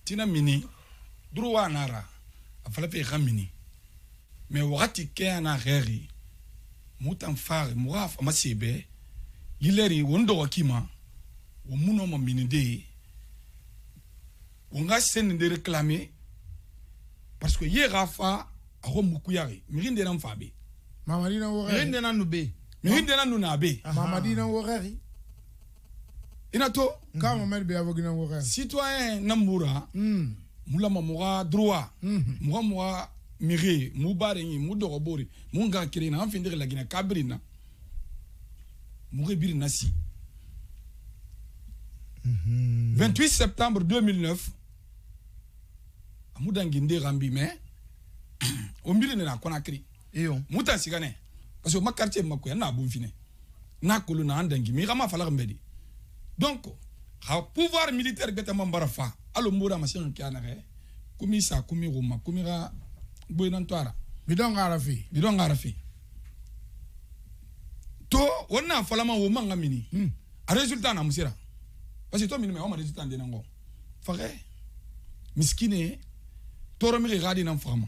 Speaker 8: tina mini duru wa nara afala fe ga mini me wakati ke ana geri mutan far muaf masibe yileri wondo wakima wo muno ma mini de wo nga sen de reclamer parce que ye ga fa ako mukuyari mirin de mfabe
Speaker 4: mamadina worari mirin dena nube mirin dena nunabe ah. mamadina worari Inato, to ka mamad be avogina worari citoyen nambura mm.
Speaker 8: mula mamuga droit mm -hmm. muga muga miri mu bare nyi mu dogo bori mu nga kire na anfi lagina kabri na nasi 28 hmm. septembre 2009 amudangi ndire ambi mais o mbiri nana konakiri mu ta siganɛ parce que o ma quartier makoya n'a bon finɛ n'a kolo na an dangi mi xama fala xambe di donc xa pouvoir militaire gbetama mbara fa alo mboda masinu ke anaxe kumi sa kumi xuma kumi xa gboynanto ara bidon ngara fi bidon ngara fi to wonna falama wo manga mini hmm. a résultat na musira parce que to mini me o ma résultat ndena ngo faxe miskine toro mi xadi nan faxama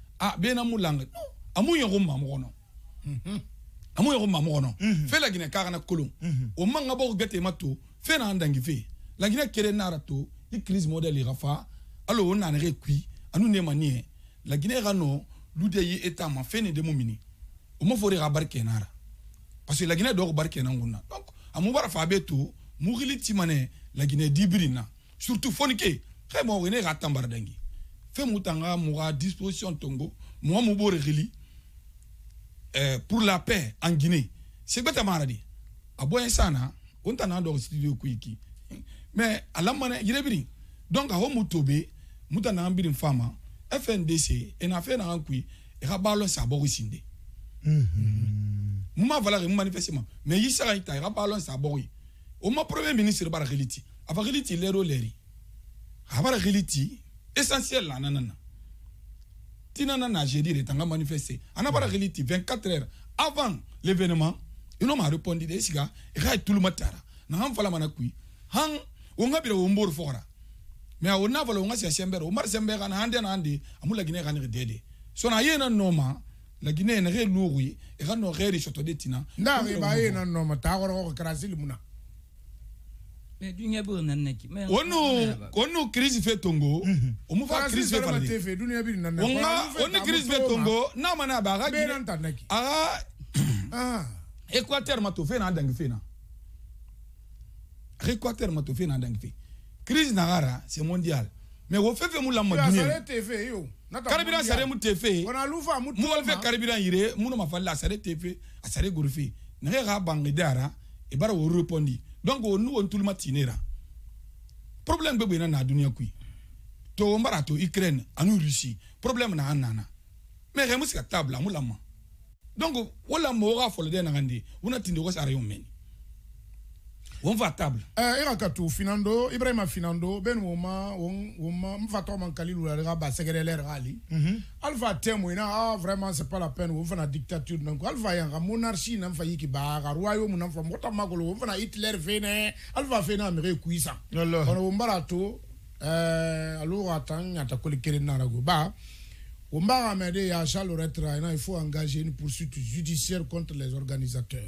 Speaker 8: ah be na mu langa no amu yɔgo mamu mhm. kɔnɔ amu yɔgo mamu mhm. kɔnɔ fe laginɛ kagana kolon mhm. o man ka bɔ gɛtɛ ma to fe n'an dangi fe laginɛ kere nara to i crise modèle ka fa alo o nanege kui anu ne ma niɛ laginɛ ka nɔ lude ye état ma fe ne demu mini o ma fo de ka bari kɛnara parce que laginɛ dɔw ka bari kɛna kun na donc amu bara fa be to mugili timanɛ laginɛ dibiri na surtout fonike xe mɔgɔ ne ka tan bara dangi fait mun disposition tongo moi mun reli euh, pour la paix en Guinée c'est ah, ta maladie? a bɔ sana, sisan na o studio ko iki mais à la yɛrɛ il donc à donc mun tobe mun tana an FNDC et na en na an kui e ka sa borisinde. ko mais il sera ita ta sa Au premier ministre bara reli a reli ti lɛri a reli essentiel là nanana tinana nanana jeudi de tanga manifester ana bara reliti 24 heures avant l'événement ino ma répondu de siga e ka tuluma tara na han fala mana kui on wonga bira wombor fora mais a wona fala wonga sia sembere o mar sembere kana hande na hande amula gine kan dede son ayena noma la Guinée na re louri e ka no re ri choto de tina
Speaker 4: nda re ba yena noma ta goro ko krasili muna
Speaker 8: onu onu crise fe tongo omu fa crise fe
Speaker 4: fali onga onu crise fe tongo
Speaker 8: na mana aba aga gine aga équateur ma to fe na adangi fe na aga équateur ma to fe na adangi fe crise na gara c'est mondial mais wo fe fe mu lamma dunia
Speaker 4: carburant sare mu
Speaker 8: tefe mu wal fe carburant yire munu ma fali la sare tefe a sare gorufe nage ga bangi dara e bara wo donc onu won tuluma tinera problème be bena na dunia kui to wo mbara to ukraine anu russie problème na anana mais remusi ka tabla mulama donc wala mo ga folo de na gande una tinde ko sare yo meni on va table
Speaker 4: eh ira katu finando ibrahima finando ben woma woma mfato en kalilu la ga ba secrétaire ali mhm. alpha temo ina ah vraiment c'est pas la peine on fana dictature donc Alva yanga monarchie nan fa yiki ba ga royaume nan fa mota magolo on fana hitler vene Alva fena mere kuisa on wombara to euh, alors attends ata kolikere narago on va ramener à Charles Retra, il faut engager une poursuite judiciaire contre les organisateurs.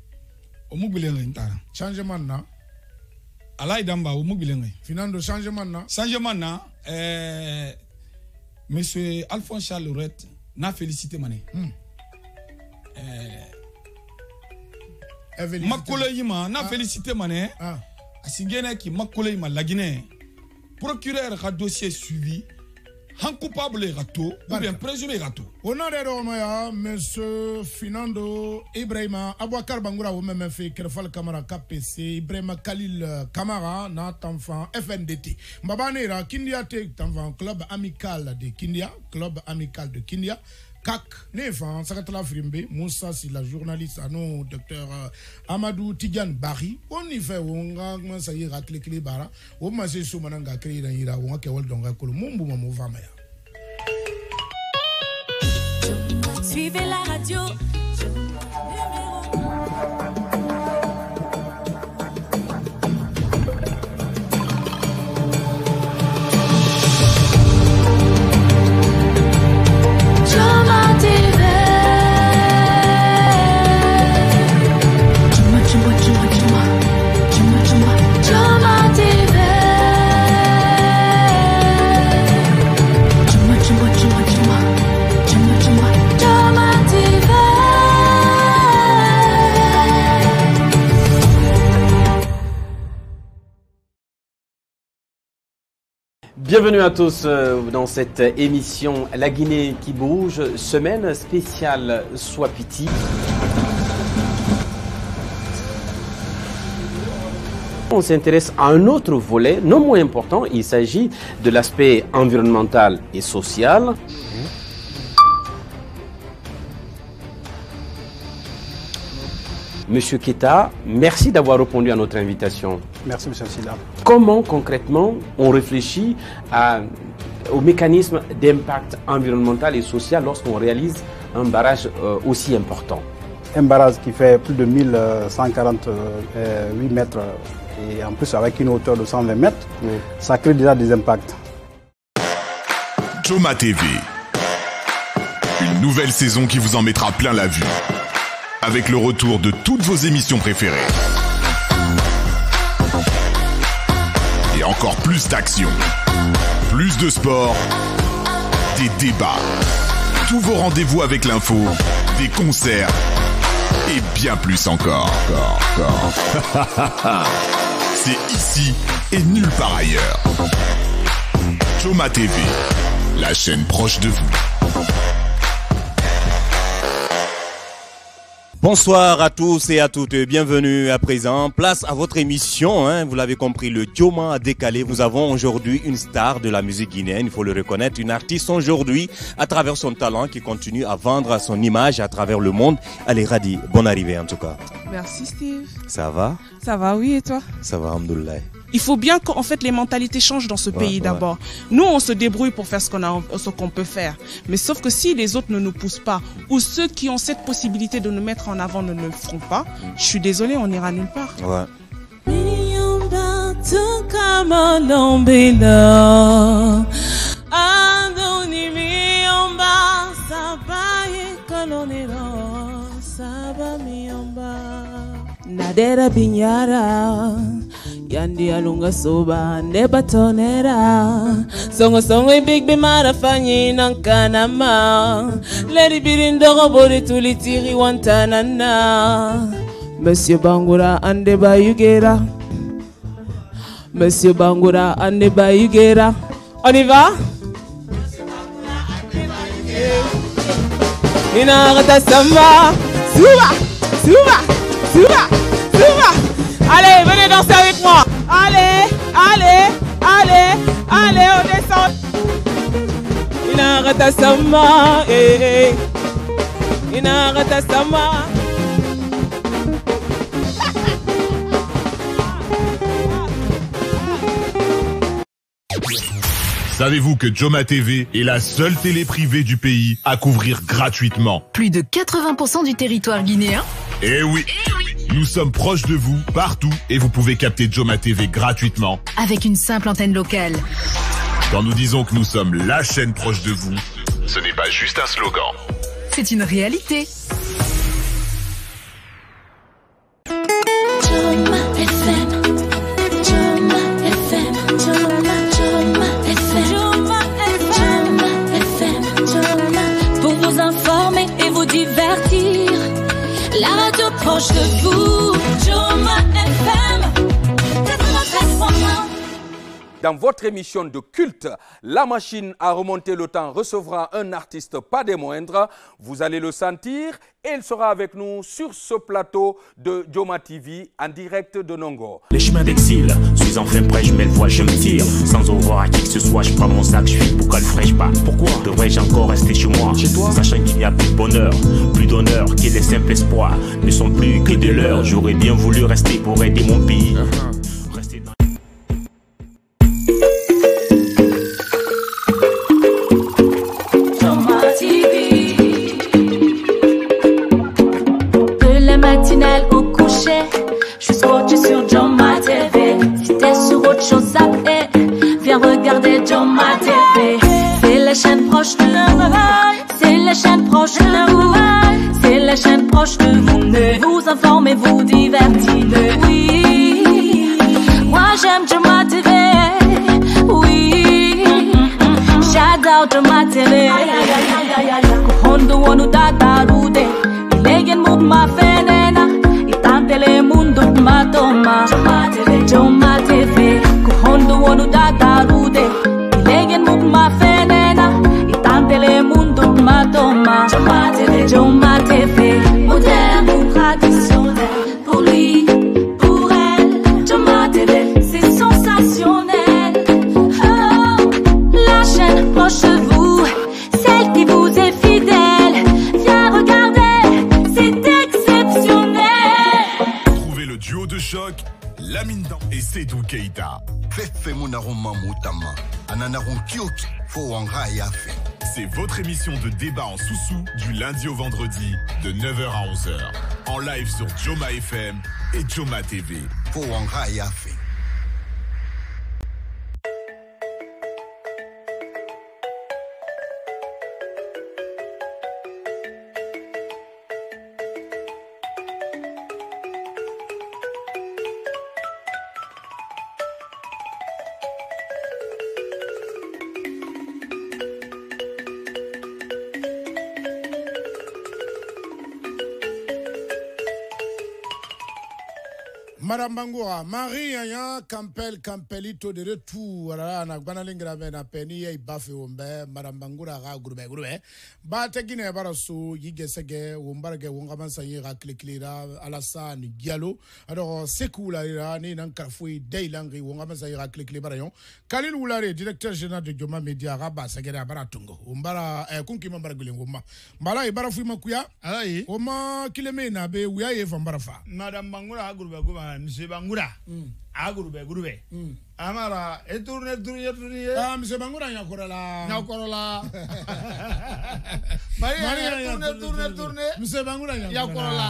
Speaker 4: o mu changement na ala damba o
Speaker 8: changement na changement na euh, monsieur alphonse charles n'a félicité mané. mm. eh, n'a ah. félicité mané ah. a singene ki makoloyi ma procureur ka dossier suivi un coupable et rato, ou bien
Speaker 4: présumé rato. Au nom de monsieur Finando Ibrahima, Abouakar Bangura vous même fait Kerfal Kamara KPC, Ibrahima Khalil Kamara, na enfant FNDT. Mbabanera, Kindia, Tanfan, club amical de Kindia, club amical de Kindia. CAC. Ne la Frimbe, Moussa, c'est la journaliste, docteur euh, Amadou Tigan Bari. On y fait, on a commencé à y racler les barres. On on a créé on a créé dans on
Speaker 3: la radio.
Speaker 2: Bienvenue à tous euh, dans cette émission La Guinée qui bouge, semaine spéciale Soit On s'intéresse à un autre volet non moins important, il s'agit de l'aspect environnemental et social. Monsieur Keta, merci d'avoir répondu à notre invitation.
Speaker 5: Merci, Monsieur Sida.
Speaker 2: Comment concrètement on réfléchit à, aux mécanismes d'impact environnemental et social lorsqu'on réalise un barrage euh, aussi important
Speaker 5: Un barrage qui fait plus de 1148 mètres et en plus avec une hauteur de 120 mètres, ça crée déjà des impacts.
Speaker 1: Joma TV, une nouvelle saison qui vous en mettra plein la vue avec le retour de toutes vos émissions préférées. Et encore plus d'action, plus de sport, des débats, tous vos rendez-vous avec l'info, des concerts et bien plus encore. C'est ici et nulle part ailleurs. Choma TV, la chaîne proche de vous. Bonsoir à tous
Speaker 9: et à toutes, bienvenue à présent. Place à votre émission, hein. vous l'avez compris, le Dioma a décalé. Nous avons aujourd'hui une star de la musique guinéenne, il faut le reconnaître, une artiste aujourd'hui, à travers son talent qui continue à vendre son image à travers le monde. Allez Radi, bonne arrivée en tout cas.
Speaker 5: Merci Steve. Ça va Ça va, oui, et toi
Speaker 9: Ça va, Alhamdoulilah
Speaker 5: il faut bien qu'en fait les mentalités changent dans ce pays d'abord. Nous, on se débrouille pour faire ce qu'on a, ce qu'on peut faire. Mais sauf que si les autres ne nous poussent pas ou ceux qui ont cette possibilité de nous mettre en avant ne le feront pas, je suis désolé, on ira nulle part.
Speaker 9: Ouais
Speaker 4: yandi alunga soba
Speaker 3: ne batonera songo songo ibig bimara marafanyi nankanama leri birindogo bori tulitiri wantanana
Speaker 2: monsieur bangura ande bayugera monsieur bangura ande bayugera on y va Inarata samba, Souba, souba,
Speaker 6: souba, souba Allez, avec moi. Allez, allez, allez, allez, on descend. Il
Speaker 5: eh, eh.
Speaker 1: Savez-vous que Joma TV est la seule télé privée du pays à couvrir gratuitement plus de 80% du territoire guinéen Eh oui eh nous sommes proches de vous, partout, et vous pouvez capter Joma TV gratuitement. Avec une simple antenne locale. Quand nous disons que nous sommes la chaîne proche de vous, ce n'est pas juste un slogan. C'est une réalité.
Speaker 3: Pour vous vous informer et divertir proche de
Speaker 7: vous.
Speaker 8: Dans votre émission de culte, La machine à remonter le temps recevra un artiste pas des moindres. Vous allez le sentir et il sera avec nous sur ce plateau de
Speaker 5: Dioma TV en direct de Nongo.
Speaker 10: Les chemins d'exil, suis enfin prêt, je mets le voile, je me tire. Sans au revoir à qui que ce soit, je prends mon sac, je suis pour qu'elle fraîche pas. Bah, pourquoi devrais-je encore rester chez moi Chez toi Sachant qu'il n'y a plus de bonheur, plus d'honneur, que les simples espoirs ne sont plus que de l'heure. J'aurais bien voulu rester pour aider mon pays. Ah, ah.
Speaker 3: chose et Viens regarder John Ma C'est la chaîne proche de vous. C'est la chaîne proche de vous. C'est la chaîne proche de vous. Ne vous informez, vous divertissez. Oui, moi j'aime John Ma TV. Oui, shout out Joe Ma TV. Kondo wonu dadarude. Ilegen mut ma fenena. le monde ma toma.
Speaker 1: C'est votre émission de débat en sous-sous du lundi au vendredi de 9h à 11h. En live sur Joma FM et Joma TV. yafe.
Speaker 4: madame bangura marie yaya kampel kampeli to de retour alala ah na gbanalingira mɛ na pɛ n'i ye i ba fɛ o mɛ madame bangura ka gurubɛ gurubɛ batekine ya bara so yi gɛsɛgɛ wo n bara kɛ wo n kama san ye ka kile kilera alasa ni jalo adɔgɔ seku wularera ne na n karafo ye dayi lange wo n kama san ye ka kile kile bara yɔn kalil wulare directeur général de joma media a ka ba sɛgɛrɛ a bara tungo wo n bara eh, kun k'i ma bara gwelen ko ma mbala ye bara fui ma kuya ala ye o ma kile me na be wuya ye fan bara fa madam bangura a gurubɛ ko ma monsieur bangura mm. a gurubɛ gurubɛ mm. amara eturne turne turne ah monsieur bangura nya korola nya korola
Speaker 10: mari turne turne turne
Speaker 4: monsieur bangura nya korola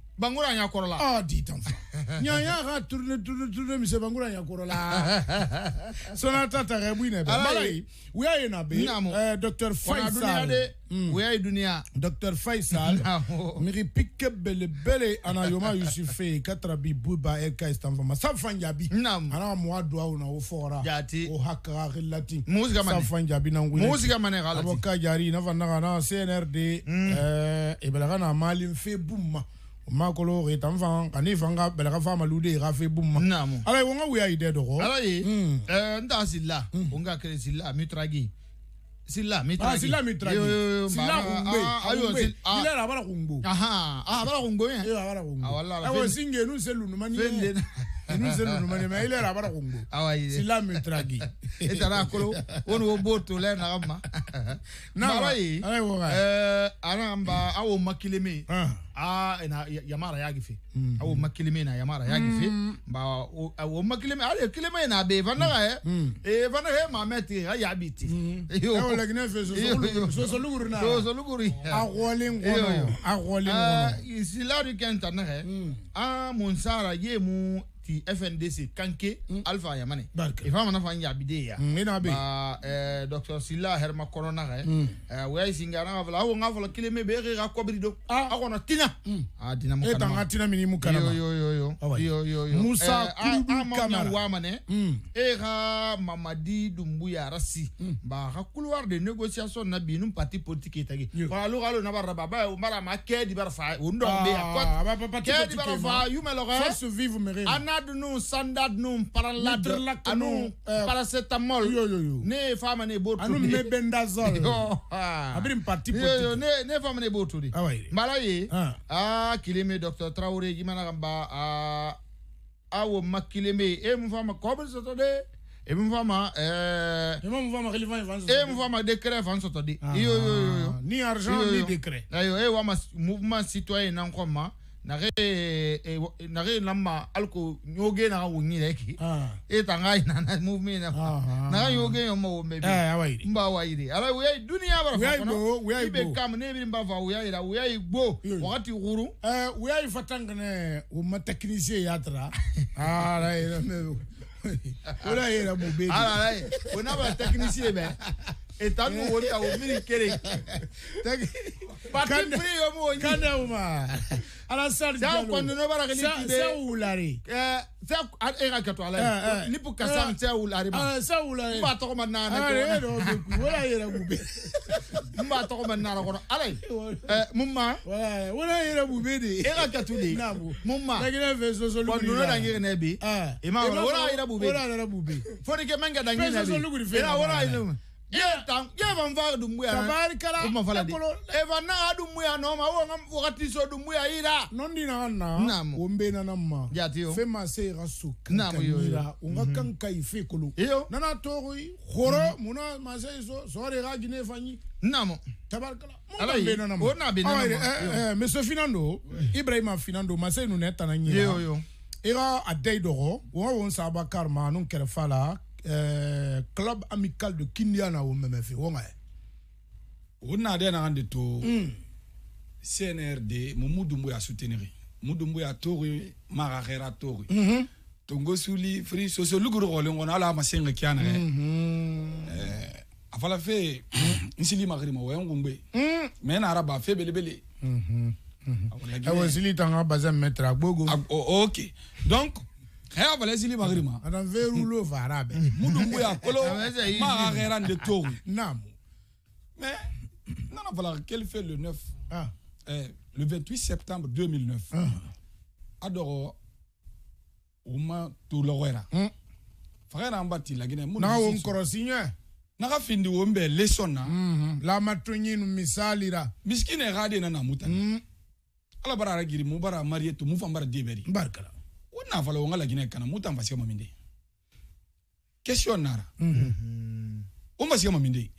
Speaker 4: Bangura korola. Oh, ah, dit enfin. Nyaya tourne tourne tourne monsieur Bangura
Speaker 2: Yakorola.
Speaker 4: SONATATA Tarebouine. Balai. Ben. we il y a eh, un hmm. docteur Faisal. We il y a docteur Faisal. Miri pique belle belle anayoma Yusufe katrabi buba elka istanfama. Ana moi a una ofora. Jati. O relati. na jari na CNRD. Hmm. Eh, e makolo re tan fan kani fan ka bɛlɛ ka fa ma lude ka e fe bum ma naamu ala ye wonga wuya ide dɔgɔ ala ye ɛɛ hmm. eh, n ta sila wonga hmm. kele sila mitragi sila mitragi ah sila mitragi yo yo yo sila kungbe ayo ah, ah, sila ah. la bala kungbo aha ah bala kungbo eh. ye a bala kungbo awala la ɛwɔ singenu selu numani ye inu senu numani mɛ ile yɛrɛ eh, mm. a b'a dɔn ko n ko sila mi tiraki. e taara a kolo o ni o mm. b'o to lɛ na ka ma. n'awa ayiwa ɛɛ ana n ba awo ma kelen min. aa na yamara y'a gife. Mm. awo e, ma kelen min na yamara y'a gife. ba o ma kelen min ale kelen min na a bɛ yen fana ka yɛ. ee fana e maa ah, mɛ ten a bi ten. e y'o laginɛ fɛ sosoluguru na. sosoluguru. a kɔlen kɔnɔ a kɔlen kɔnɔ. silari kɛ n ne fɛ. an mun sara ye mun. ti fndc kanke mm. alpha yamane ifa mana fan yaabide ya ba eh, dr silla herma kɔnɔna kɛ mm. eh, o y'a singa ana ka fɔla awo n ka fɔlɔ kelen bɛ bɛ e ka kɔbiri don ah. a kɔnɔ tina mm. a dina mu kanama e t'an ka tina min ni mu kanama yo yo yo yo ah, yo yo yo musa euh, ah, kurudu kamara a ma ɲa wa manɛ hmm. e ka mamadi dunbu yara si hmm. ba a ka couloir de négociation na bi ni parti politique tagi wala alo alo na bara ba ba o mara ma kɛ di bara fa o ndɔn bɛ yan kɛ di bara fa yumɛ lɔgɔ fɔ su vive mɛrɛ laadu num sandaadu num paranlaadu anu euh, paracetamol ne ye faama ne b'o tuuri anu me bendazol a ah. ah. bɛ nin parti politique ne ne faama ne b'o tuuri n bala docteur tarawele i mana ah n ba aa awo ma me e mun faama kɔ bɛ sɔtɔ de. e mi fɔ a ma ɛɛ. i ma mun fɔ a ma kilifa in e mun fɔ ma décret fan sɔsɔ di. iyo iyo iyo. ni argent ni décret. ayo e wa mouvement citoyen nankoma nare eh, nare namma alko nyoge na wunyi leki ah. e tanga ina na movement na ah, ah. na yoge yo mo maybe eh awairi mba awairi ala we dunia bara fa kono we be kam ne bi mba fa we ira we igbo wakati guru eh we fatanga ne o matakinize yatra ara ira me ola ira mo be ara ara ona e. ba technicien be etanu eh. wori a omiri kere pati piri yo mu onyi kanda uma alasari jalo sa kwando no bara kili tibe sa ulari eh sa e ka eh, eh. kato ala ni pu kasam sa ulari ba sa ulari ba to ma na na ko ala no be ku wala yera ku be mba to ma na na ko ala eh mumma wala wala yera ku be de e ka kato de nabu mumma da gina fe so so lu kwando no da ngi ne bi e, e ma wala yera ku be e wala yera ku be fo de ke manga da ngi ne bi wala wala yera tan ye van va dumbuya na adumbuya no na nam ma fe ma se ra suk nam yo ira mhm. fe kolo nana toru khoro muna mhm. ma se so sore ga gine fanyi eh, eh, eh, finando ibrahima finando ma nu ne tananyi yo yo ira adai dogo wo won sabakar ma nun kerfala Euh, club amical de kindiana ou même fe wo ŋa
Speaker 8: wo de de to cnrd mo mudumbu soutenir tori Marahera tori mhm. tongo suli fri soso luguru golen gona ala ma senge kiana mm -hmm. eh, afala fe nsili magri ma wayangu ngbe mm. na fe bele bele mm -hmm. Mm
Speaker 4: ok donc heya valesili magrima Adam verulo varabe hmm. mudu nguya kolo ma gheran de tori nam
Speaker 8: mais non non voilà quel fait le 9 ah. euh, le 28 septembre 2009 ah. adoro uma tulowera hmm. frère ambati lagine mudu na onkoro signe nakafindi wo mbe leson na mm -hmm. misalira miskine gade na namuta mm. ala bara ara giri mu bara mariyeto mu fan barkala o nafa la o kana muta tan fasiga Question nara. de question nara o fasiga ma min de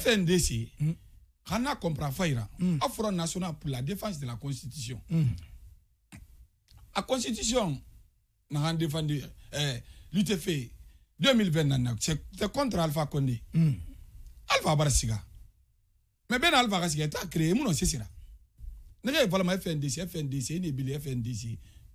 Speaker 8: fndc kana compra fa yira a national pour la défense de la constitution mhm. a constitution nakan défendu eh, fait. 2020 nana c'est contre alpha condé mhm. alpha bara siga mais ben alpha Barasiga. siga ta créé mun na se sera ne voilà ye fndc fndc ne bili fndc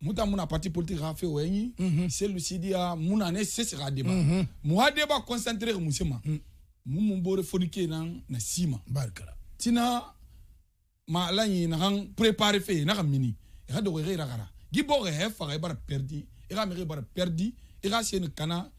Speaker 8: muta muna parti politique afe wenyi mm -hmm. selusidi ya muna mhm. mon année deba mm -hmm. mu ha concentré mu ma mm. mu mun bore na na sima barkala tina ma lanyi na han préparé fait na mini e de dogo re ra gara gi bo re eh, bar perdi e ga me re perdi e ga sen kana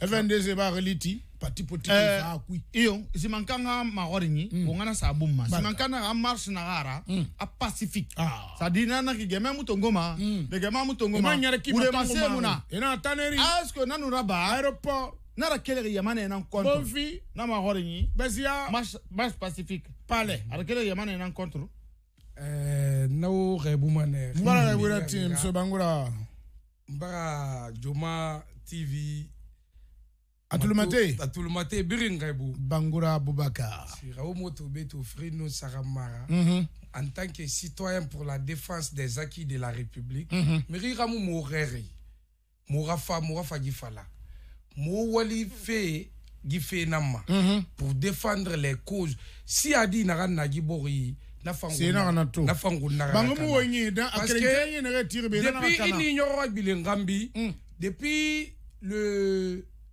Speaker 4: fndc ba re le ti parti politique fa eh, kui iyo simankanga magore mm. ngana sa bomma simankana ga marche na gara mm. a pacifique ah. sa dinana ki gema mutongoma mm. de gema mutongoma ule masemu ina taneri asko nanu raba aéroport nara kelege yamana ena contre bonfi na magore ni besia marche pacifique pale ara kelege yamana ena contre
Speaker 5: eh no ge mbara wira team so bangura mbara joma tv atulumate atulumate biri ngaibu bangura abubakar sirao moto beto frino saramara mm -hmm. en tant que citoyen pour la défense des acquis de la république mm miri ramu morere morafa morafa gifala mo wali fe gife nama mhm. pour défendre les causes si adi naga nagi bori nafangunabangomu wenye dan akelenkenye nere tire be depuis ini nyoro bilengambi mm. depuis le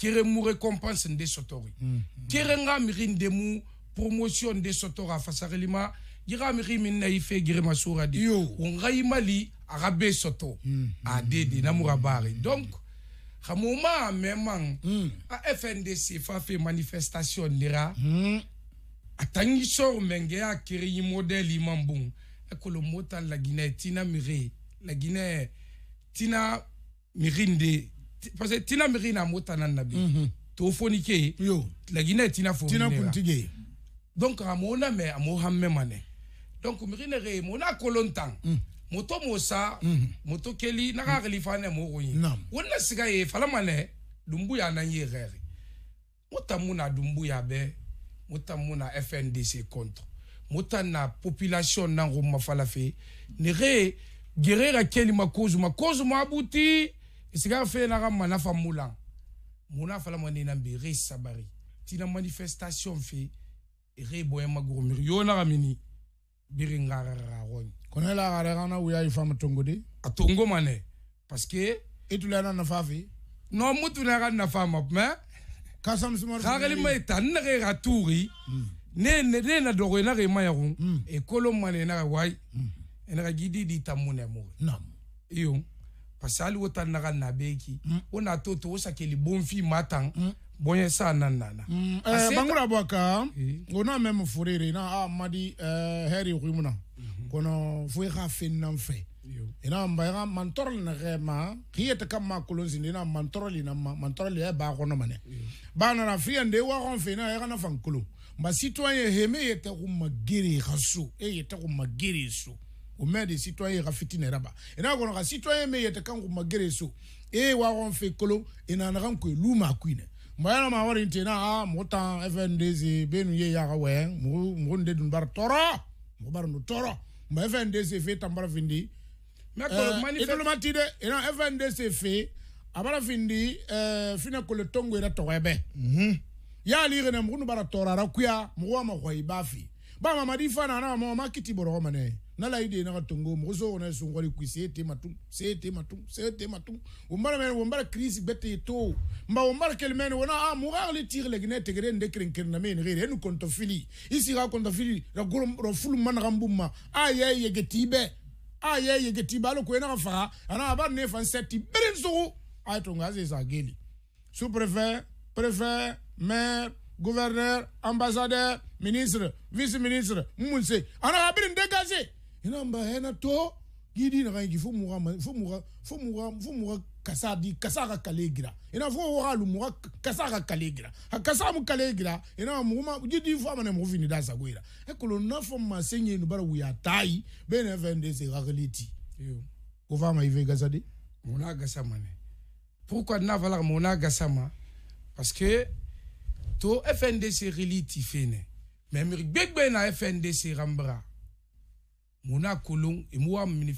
Speaker 5: kere mu récompense nde sotori mm -hmm. kere nga miri nde mu promotion nde sotora fasareli ma gira miri min na ife gire masura di onga imali arabe soto mm -hmm. na murabari mm. donc xamuma même à mm. fndc fa manifestation ndira mm. atangi sor menge ya kere yi modèle e mota la guinée tina la guinée tina Mirinde, parce que tina miri na mota nabi mm -hmm. yo la guinée tina fo tina kuntige donc amona me amohamme mané donc miri na re mona kolontan mm. moto mosa mm -hmm. moto keli na ka kali fane mo ko yin wonna siga ye fala mane dumbu ya na ye mota muna dumbu ya be mota FNDC contre mota na population na ngoma fala fe ne re cause ma cause m'a abouti esika afeyena ka mana fa mu lan mu na afala mande na mbe re sabari ti na manifestation fe re boye maguru miri yo na ka mini biri ngarara ronyi kone la gare kana wuya ifa e mutongo de atongo mane parce que itula e na nafa fe no mutu na ka nafa map me kasam sumar kageli maita na re ga turi mm. ne ne na dogo na re maya gun mm. e kolom mane na ga wai mm. ena ga gidi di tamune mo nam iyo parce que hali o ta naka na be ki mm. o na to to o sakeli bonfi ma tan mm. bonye sa na nana
Speaker 4: mm. eh, bangula bɔ ka eh. o na mɛ mu forere na a madi hɛri oku mu na kɔnɔ fo i ka fen nan fɛ ina e mba ina mantɔrɔ le na kɛ ma k'i yɛ tɛ ka ma kolon sin e ina mantɔrɔ le na ma mantɔrɔ le ɛ ba kɔnɔ ma nɛ ba nana fiyɛn de e wa kɔn fɛ ina ɛ kana fan kolon mba citoyen heme yɛ tɛ ko ma gere ka so e yɛ tɛ ko ma gere so. au des citoyens Rafiti Neraba. Et là, on a citoyen mais il quand on ina Et fait colo et on a que l'ouma queen. Moi, m'a ah, mon temps FNDZ, Benouye hein. Tora, Tora. Mais FNDZ fait tambar vindi.
Speaker 5: Mais le
Speaker 4: euh, matide, et là, FNDZ fait, abara vindi, euh, fina que le tongo est à Torebe. Eh mhm. Ya lire ne ra bara Tora, Rakuya, Mouama Waibafi. ba m'a dit, na m'a kiti boro, eh nala ide na katongo mozo ona sungwa li kwisi ete matum se ete matum se ete matum umbara men umbara crise bete to mba umbara kel men a ah, murar le tir le gne te gren de kren kren na men gire nu konto fili isi ga konto fili ra goro ro fulu man rambuma aye ah, ye getibe aye ye getibe ah, alo ko na fa ana aba ne fan seti beren so ay to ngaze sa geli sous préfet préfet maire gouverneur ambassadeur ministre vice ministre mumunse ana abirin dégager il know, hena to Qui dit faut mura il mura mourir, il faut mura kasa di kasa ka faut mourir il faut kasa ka il faut mu faut mourir, il faut mourir, il mu fini e
Speaker 5: tai il faut se va ma mona pourquoi na mona parce que FNDC reliti fene muna imuwa e mu wa mini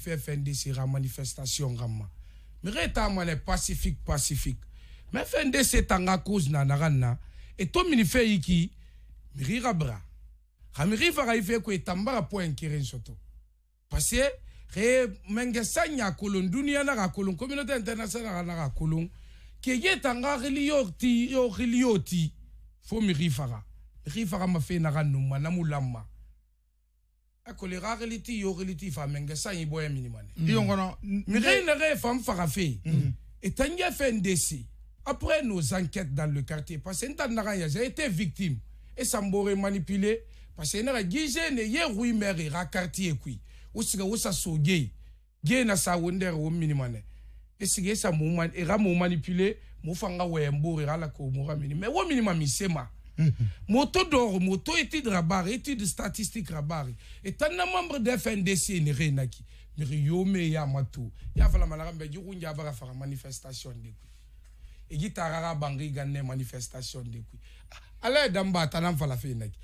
Speaker 5: manifestation ka Mireta mire ta ma pacifique pacifique Me fɛn se tanga kouz cause na narana. na to mini fɛn bra re menge sa ɲa kolon na ra communauté internationale na ke ye tanga rilioti, yo fo mirifara, mirifara ma fɛn na ekole eh, ga ge le ti yo ge le ti fa menge sa yi boya mini mane mm. yo ngono mi ge le ge fa mfa ga fe mm. etanga fe ndesi après nos enquêtes dans le quartier parce que ntan na ga ya j'ai été victime et ça m'aurait manipulé parce que na ga gije ne ye rui mere ra quartier kui usiga usa so gay gay na sa wonder wo oh, mini mane esige esa mo man era mo manipuler mo fanga we mbore ala ko mo ga mini mais wo mini ma misema Mhm. moto doro moto étude rabare étude statistique rabare etanda membre de fndc ni re na ki mi re yo me ya mato ya fala malaka mbe gi kunja abara fara manifestation de kui e gi tarara bangi ganne manifestation de kui ala ye damba atana n fala fe na ki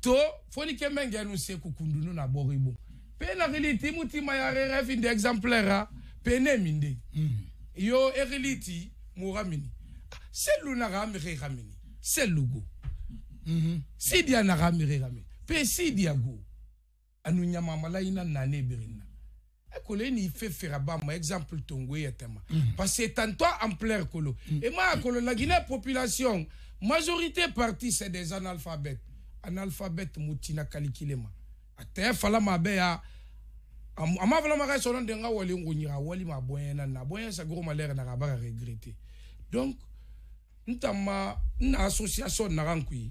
Speaker 5: to foni ke menge nu se kukundunu na bori bon mpe na rili ti mu mhm. e ti ma ya rere fi nde exemplaire ra pene mi nde yo erili ti mu ra mini se lu na ra mi re ra mini se lugu Mhm. sidi anaka mirerami mpe sidi ago anu nyamama la ye na na ne ebere na ekolo ye na ife fera ba ma exemple tongo ye atama mhm. parce que tanto ampleur kolo mhm. ema akolo la guinée population majorité partie c'est des analphabètes analphabète mu tina kalikile ma atee fala mabe ya ama fala maka sɔrɔ de n ka wale ngonyira wali ma bɔnyɛ na na bɔnyɛ sa gros malheur na ka ba ka regretter donc n tama n na association na ka n kun ye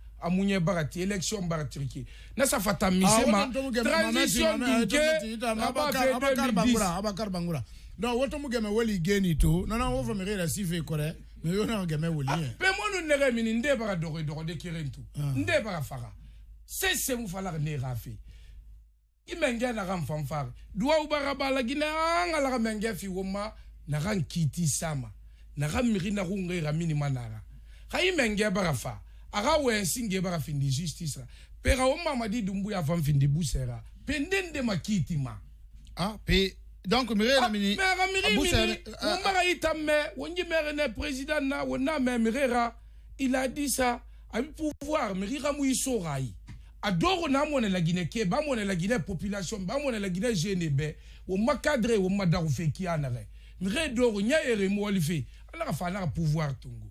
Speaker 5: amunye barati élection baratiriki nasa fata ah, misema transition dinke eh,
Speaker 4: abakar bangura donc woto mugeme woli geni to nana wo fo mexera sife kore
Speaker 5: mais yo nao geme woli ye ah, eh. pe monu nege mini nde bara dogoy dogode keren tu ah. nde bara faga sese mu falar nera fe i menge naxa n fanfare duwawu bara bala gine anga laxa menge fi woma naxa n kiti sama naxa mixi naxungera minima nara xa i menge bara fa Araoué, wesinge bara findi justice ra o mama di dumbu busera pendende makiti ma ah pe donc ah, mire mire ah, mire ah, on itame wonji président na wona me mirera il a dit ça a pouvoir mirira mu isorai adoro na mone la Guinée ba mone la Guinée population ba mone la Guinée jeune be wo makadre wo anare mire doro nya pouvoir tungo.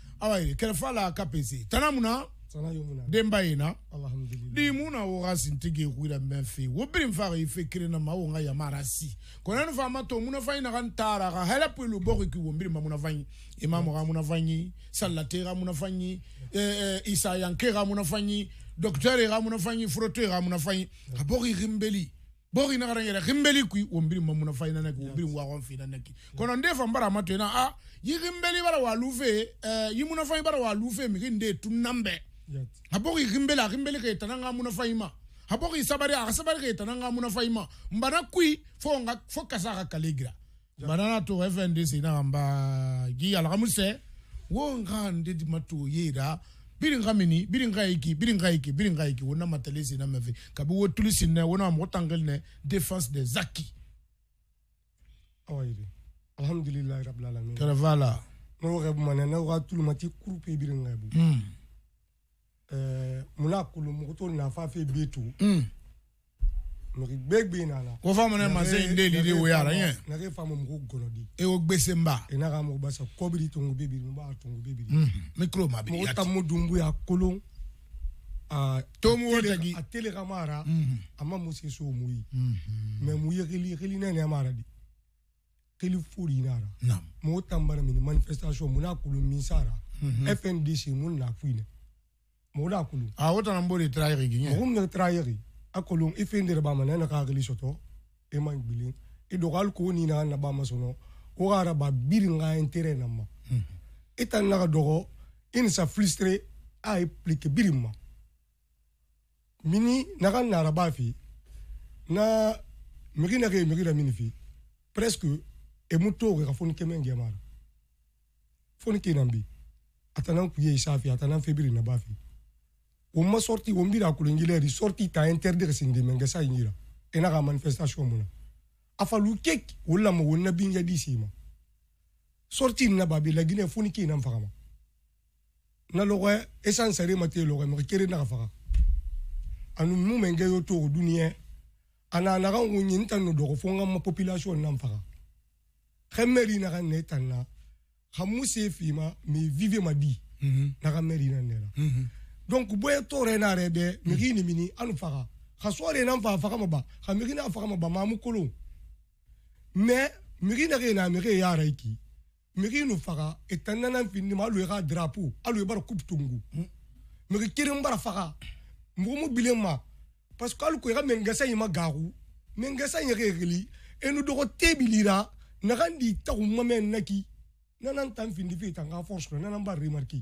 Speaker 5: awa ye
Speaker 4: kɛlɛfa la ka pese tana mun na denba ye na di mun na wo ka sintigi kuira mɛn fe wo biri fa ka ife kirena ma wo ka yamara si kɔnɛni fa ma to munafa ɲi na ka n taara ka hɛlɛ pelu bɔ ki wo biri ma munafa ɲi imamu ka munafa ɲi salate ka munafa ɲi eh, eh, isayanke ka munafa ɲi dɔkitɛri ka munafa ɲi foroto ka munafa ɲi ka bɔ ki rimbeli boki na karangera gimbeli kui wombiri mamuna faina neki wombiri wa gon fina neki kono nde mbara matu na a ah, yi gimbeli bara wa lufe eh yi muna faina bara wa lufe mi ginde tunambe haboki gimbela gimbeli ke tananga muna faima haboki sabari a sabari ke tananga muna faima mbana kui fo nga fo kasa ka kalegra mbana na to FNDC na amba gi alhamuse wo nga ndi matu yira biringa mini biringa yiki biringa yiki biringa yiki wona matale sina mefe kabi wo tulu sinna wona mo tangel ne défense des acquis
Speaker 9: awayri alhamdulillah rabbil alamin kala vala no reb mane na wa tulu mati groupe biringa bu mm eh mula kulu mo to na fa fe betu mm nori gbegbe nana. ko fɔ amuna ma se in de lili o yara yɛ. nare fa ma mɔgɔw e ko gbese n ba. e n'a ka mɔgɔ basa kɔbiri tongo bebiri n b'a tongo bebiri. Mm, mikro ma bi yati. mɔgɔ tamu dunbu y'a kolon. tomu o de a tele ka ma ara. Mm-hmm. a ma mun so mu ye. Mm-hmm. mɛ mun ye keli keli n'a yɛrɛ ma ara di. keli foyi n'a ara. mɔgɔ tamu bara mini manifestation mun mm-hmm. ah, n'a kolon min sa ara. fndc mun n'a f'u ye. mɔgɔ n'a kolon.
Speaker 4: a o tana n b'o de tirayɛri gi.
Speaker 9: mɔgɔ min ye tirayɛri. akolong i e fen dere bama nana ka hakili soto i e ma gbilin i e dogo hali ko nina na bama sono wo ka araba biri nga intere na ma i mhm. tani na ka dogo i ni sa flistre a implike biri ma mini na ka nara ba fi na migi na ke migi da mini fi presque e mu toge ka foni keme ngemara foni ke nambi atanan kuye isafi atanan febiri na ba fi o ma sɔriti o mbira kulongilɛri sɔriti ta interdire sindimɛnkɛsa yinyira ena ka manifestation mun na afalu kek o lama o na binja di sima sɔriti na babi laginɛ fo ni kei na fagama na lɔgɔɛ esansɛre ma tee lɔgɔɛ mɔgɔ kere na ka faga anu mu mɛnkɛ yo to o duniyɛ ana naga ŋo ɲe n ta no dɔgɔ fo n ka ma population na faga xɛmɛri na ka nɛ tan na xa mu see fima mais vive ma di mm-hmm. na ka mɛri na nɛra mm -hmm. donc boye tore hmm. na rede migi ni mini alu faga khaswari nan fa faga maba khamigi na faga maba mamu kolo ne migi na na migi ya raiki migi nu faga etanna nan finni malu ya drapeau alu bar coupe tungu migi kirim bar faga mumu bilema parce que alu ko ya mengesa yima garu mengesa yere gili enu dogo tebilira nagandi tawu na naki nanan tan di fi tanga force nanan bar remarquer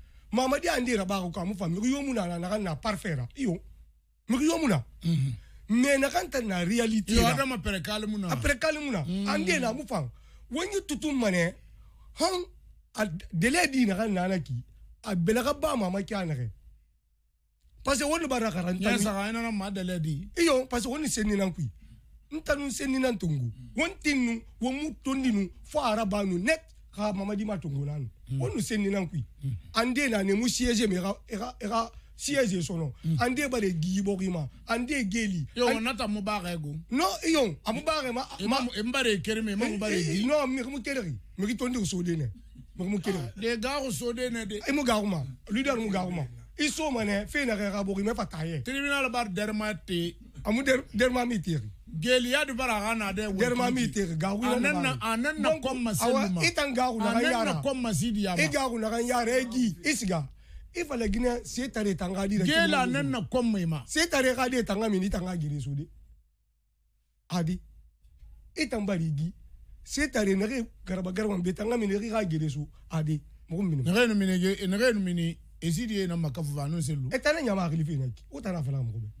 Speaker 9: mamadi andira bako ka mu fami yo muna na na mhm. na parfaire yo mu yo muna mais na kan tan reality yo ada
Speaker 4: ma perekal muna a
Speaker 9: perekal muna ande na mu fam wonyi tutum mane han a dele di na kan na ki a belaga ba mama ki anare parce que woni bara karanta ya sa ina na ma dele di iyo parce que woni seni nan kui ntanu seni nan tungu wontinnu wo mutondinu fo arabanu net ra mamadi matongolan mm. onu seni nan kui ande na ne mu ra ra ra sono hmm. ande ba de gibo kima ande geli
Speaker 4: yo And... nata no
Speaker 9: yo amu ma ma mbare kere me gi no mi mu kere me ki tondi so de ne mu de ga so de ne de e mu ga ma lui mu ga ma iso fe na ra fa taye tribunal bar derma amu ah, gelia du bara ha na dɛ mi te ga na ya na na na kom ma se nin ma i tan ga yara na kom ma si di e ma na ga kunna ka yara e ji i siga i se tare e tanga di gela na na kom ma e ma se tare e ga de tanga mi ni tanga gi resu de adi i tan bari gi se tare nege garba garba be tanga min i ga gi resu adi no mi ni nu no mi ni e si di na makafu va n'o lu e tɛ nya ma hakili fɛ yen na o tɛ na fana mɔgɔ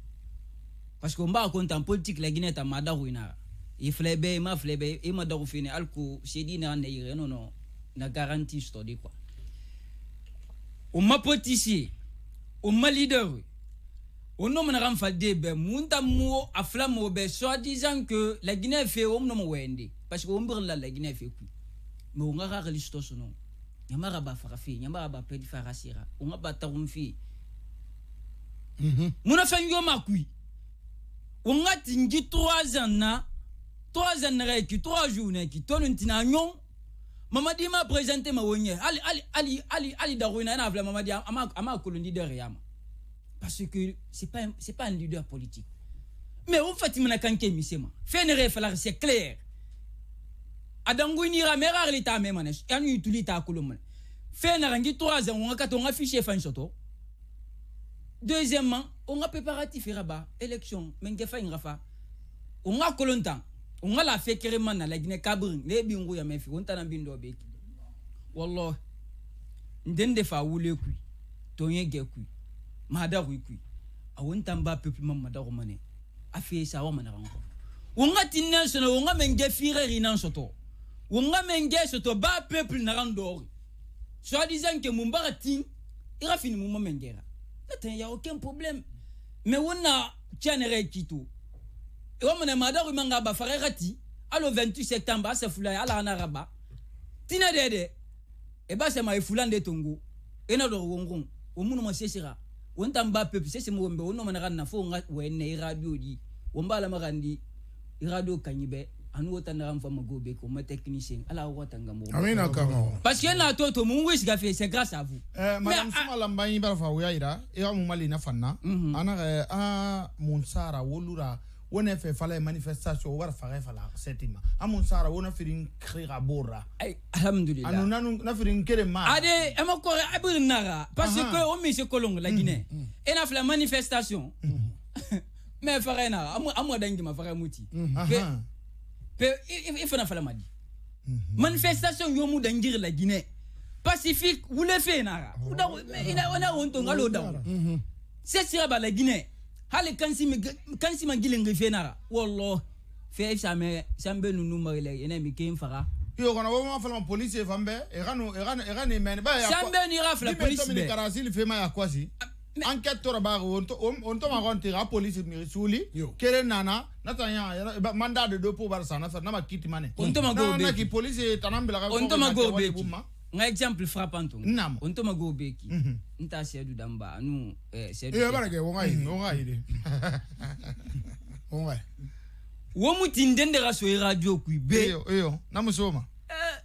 Speaker 6: parce que mbaa en politique la guinée ta à ina Il filɛ bɛɛ ma filɛ bɛɛ i ma fini hali ko sedi na non, yɛrɛ na garanti sɔrɔ quoi o ma politicien on ma leader on nom na kan faden bɛɛ mun ta mu a ben, disant que la guinée fait, o nom wɛnde parce que brûle la la guinée fait quoi. mais on ŋa ka hakili sɔrɔ sɔnɔ ɲama ka ba faga fɛ ɲama ka ba pɛdi faga sera o ŋa ba tagun na fɛn yɔ ma ungati ngi 3 ans 3 ans na 3 jours na ki tonu ntina nyon mamadi ma présenter ma wonye ali ali ali ali ali daruna na vla mamadi ama ama leader yama parce que c'est pas c'est pas un leader politique mais on fait mena kanke misema fene refala c'est clair adanguinira mera lita memanesh yani tulita kulumana fene rangi 3 ans on ka to ngafiche fan soto deuxièmement on a préparatif raba élection mais ingrafa on a on a la fait carrément la Guinée On a fait ya on a bindo un wallah ndende fa ah, On a tonye ge on a kui a awon on peuple mama romane sa wa mana on a un on a menge un rinan soto on a menge soto ba peuple na randori disant que mon ira fini il n'y a aucun problème. Mais on a qui tout. Et on a Madar un Farerati. le 28 septembre, c'est à naraba Tina Dede. Et eh bah, ben, c'est ma Foulan de Tongo. Et on a on On c'est un On On a un radio. On On a radio. On a an wota na fa mago be ko ma technicien ala wota nga mo amina ka mo parce que na to to mun wish ga fe c'est grâce à vous eh
Speaker 4: madame suma la mbayi bar fa wiya ira e wa mu mali na fanna mhm. ana a mun sara wolura wone fe fala e manifestation war fa fala setima amun sara wona firin
Speaker 6: khira bora ay alhamdulillah anu
Speaker 4: nanu na firin kere ma ade
Speaker 6: e ma ko abir naga parce que o mi se kolong la mhm, guinée mhm. et na fala manifestation mais fa na amu amu dangi ma fa muti il fana fala madi manifestation yomu mu dangir la guinée pacifique wule fe nara uda ina ona wonto ngalo dawo se sira ba la guinée hali si mi si ma gile ngi fe nara ça fe ça sambe nunu marile ene mi ken faga
Speaker 4: yo kana wo ma fala police fambe erano erano erano e men ba ya sambe ni la police be fait fe ma ya kwasi enquête tora ba on to on to ma gonte ga police mi suli kere nana na ta ya mandat de dépôt bar sa na sa na ma kiti mane on to ma go be na ki
Speaker 6: police tanambela ga on to ma go be nga exemple frappant namo on to ma go be ki nta sedu damba anu eh sedu e bara ke wonga yi wonga yi de wonga wo mutinde ndera so radio ku be eyo eyo na musoma eh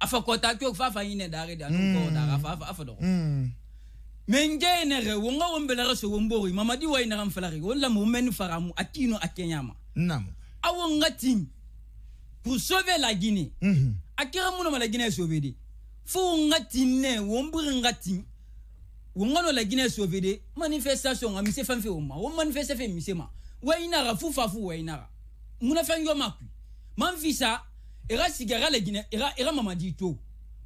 Speaker 6: afa kota ki fa fa yine dare da nu ko da fa fa fa do menge nere wonga wombela raso wombori mamadi wa inara mfalari wala mumen faramu atino akenyama nam awo ngati pour sauver la guinée mm -hmm. akira muno la guinée sauver de fo ngati ne wombori ngati wongano la guinée sauver de manifestation ami se fanfe oma wo manifeste fe misema wa inara fu fafu wa inara muna fanyo makui manfisa era sigara la guinée era era mamadi to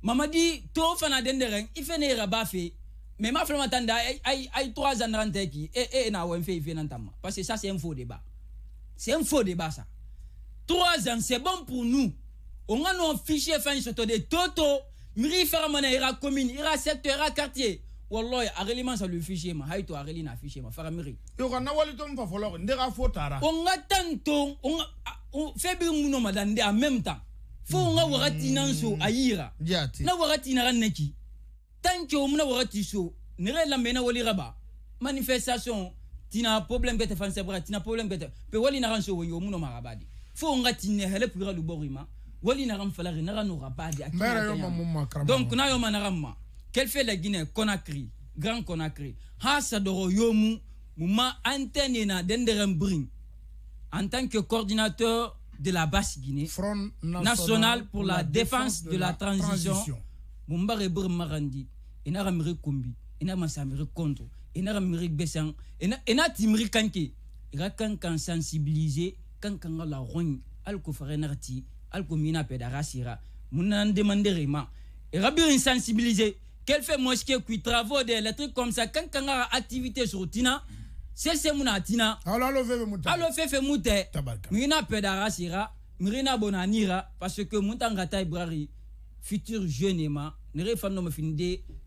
Speaker 6: mamadi to fana denderen ifene era bafe mais ma femme m'entend, il trois ans dans qui et et na ouais fait fait parce que ça c'est un faux débat. C'est un faux débat ça. Trois ans c'est bon pour nous. On a nos fichiers fin sur de toto, mri faire mon ira commune, ira secteur, ira quartier. Wallahi arellement ça le fichier ma haïto areli le fichier ma faire on a un wali tom fa folo ndera fotara. On a ah, tant on on fait bien mon madame en même temps. Faut on a waratinanso ayira. Na waratinara neki tant que muna wagati so nere lamɛnna walira ba manifestation tina problème kete fanse bra tina problème kete Peu wali na ranso yo muno magabadi fo ngati ne hele pura lu borima wali na ram fala na ranu rabadi donc na yo manarama quel fait la Guinée Conakry Grand Conakry ha sadoro yomu muma antenne na denderem bring en tant que coordinateur de la basse Guinée Front national, national pour, pour la, défense, de, de la, transition, transition. Mumba Rebrem Marandi ina e n'a miri kumbi ina e masa miri konto ina e ga miri gbesang ina ina ti miri kanke ira kan kan sensibiliser kan kan la rogne al ko fare narti al ko mina pedara munan demander rema ira bien sensibiliser quel fait mosquée qui travaux des électriques comme ça quand quand activité sur tina c'est c'est mon atina alors le fait muta alors fait fait muta mina pedara bonanira parce que mutanga tai futur jeune ma ne refando me finde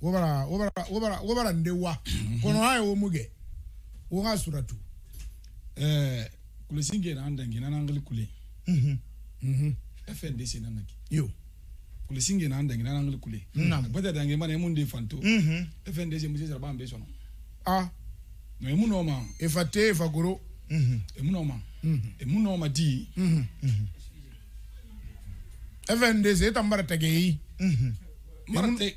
Speaker 4: wobara wobara wobara wobara ndewa mhm. kono haye wo muge wo ha suratu eh kule singe na andangi na nangali kule mhm mhm
Speaker 8: FNDC na naki yo kule singe na andangi na nangali kule na bata dangi mana munde fanto mhm FNDC musisi raba ambe sono ah no emu noma efate efagoro mhm emu noma mhm emu noma di mhm mhm FNDC tambara tagei mhm marate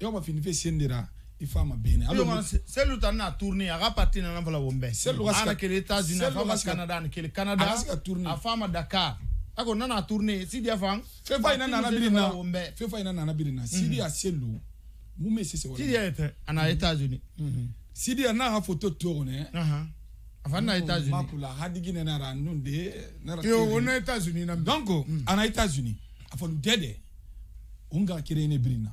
Speaker 8: yo ma fini fe sendira ifa ma bene alors
Speaker 4: selu tan na tourner aga parti na nvala wombe selu ga ana ke états unis afa ma canada ana ke canada afa ma dakar ako nana tourner sidi afang fe fa ina nana birina
Speaker 8: fe fa ina nana birina sidi a selu mu me se se wala sidi ete ana mhm. états unis mhm. sidi ana ha photo tourner aha afa na états unis makula hadigi na nara nunde nara yo ona états unis na donc ana mm. états unis afa lu dede unga kirene birina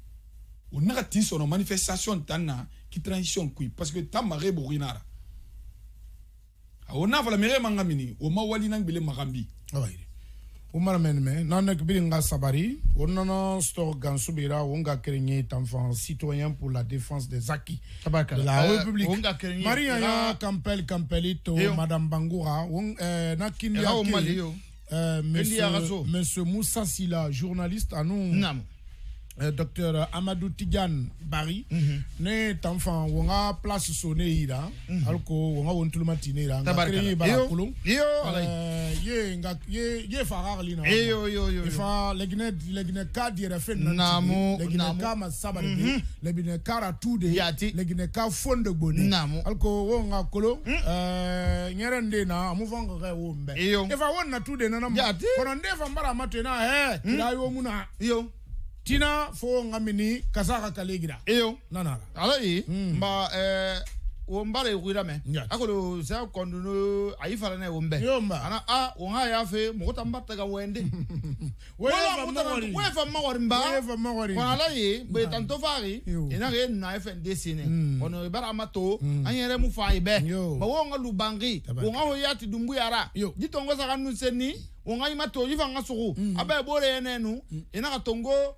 Speaker 8: On a t'i sɔnna manifestation tana qui k'i transition ko parce que tan mare
Speaker 4: ah, On a voilà awo Mangamini, fɔla mɛgɛ man ka mini o ma wali n'an gbele makan ah, o mara mɛn mɛ n'an ne kibiri ka sabari o nɔnɔ sɔ gansu tanfan citoyen pour la défense des acquis de la euh, république Maria ya ya kampɛli madame bangura euh, na kindiya ke euh, monsieur Moussa Silla, journaliste à nous. Euh, docteur amadou tidiane bari mm -hmm. ne tanfan wo place so ne yira mm -hmm. hali ko wo ŋa wontuluma ti ne yira nka kere ye bara euh, ye nga ye ye fa hakili na yo yo yo fa legine legine ka di yɛrɛ fɛn na namu legine ka ma sabali mm -hmm. legine ka ra tu de yati legine ka fon de gboni namu hali ko wo ŋa kolon mm. uh, nyɛrɛ nde na amu fɔ ŋa kɛ wo mbɛ yo ifa na tu de nana ma yati kɔnɔ fa mara ma to na hɛ mhm. kira yo mun yo tina fo ngamini kasaka kalegira eyo nanara alai mm. mba eh wonba le kuira me akolo sa konduno ayi fala na wonbe yomba ana a wonga ya fe mokota mbata ga wende wala mokota we fa mawari mba we fa mawari wala la ye be tanto fari ina re na FNDC ne hmm. ono ibara e mato hmm. anyere mu fa ibe e ba wonga lubangi wonga ho yati dumbu yara ditongo sa kanu seni wonga ima to yifa nga suku hmm. abe bore yenenu ina e ka tongo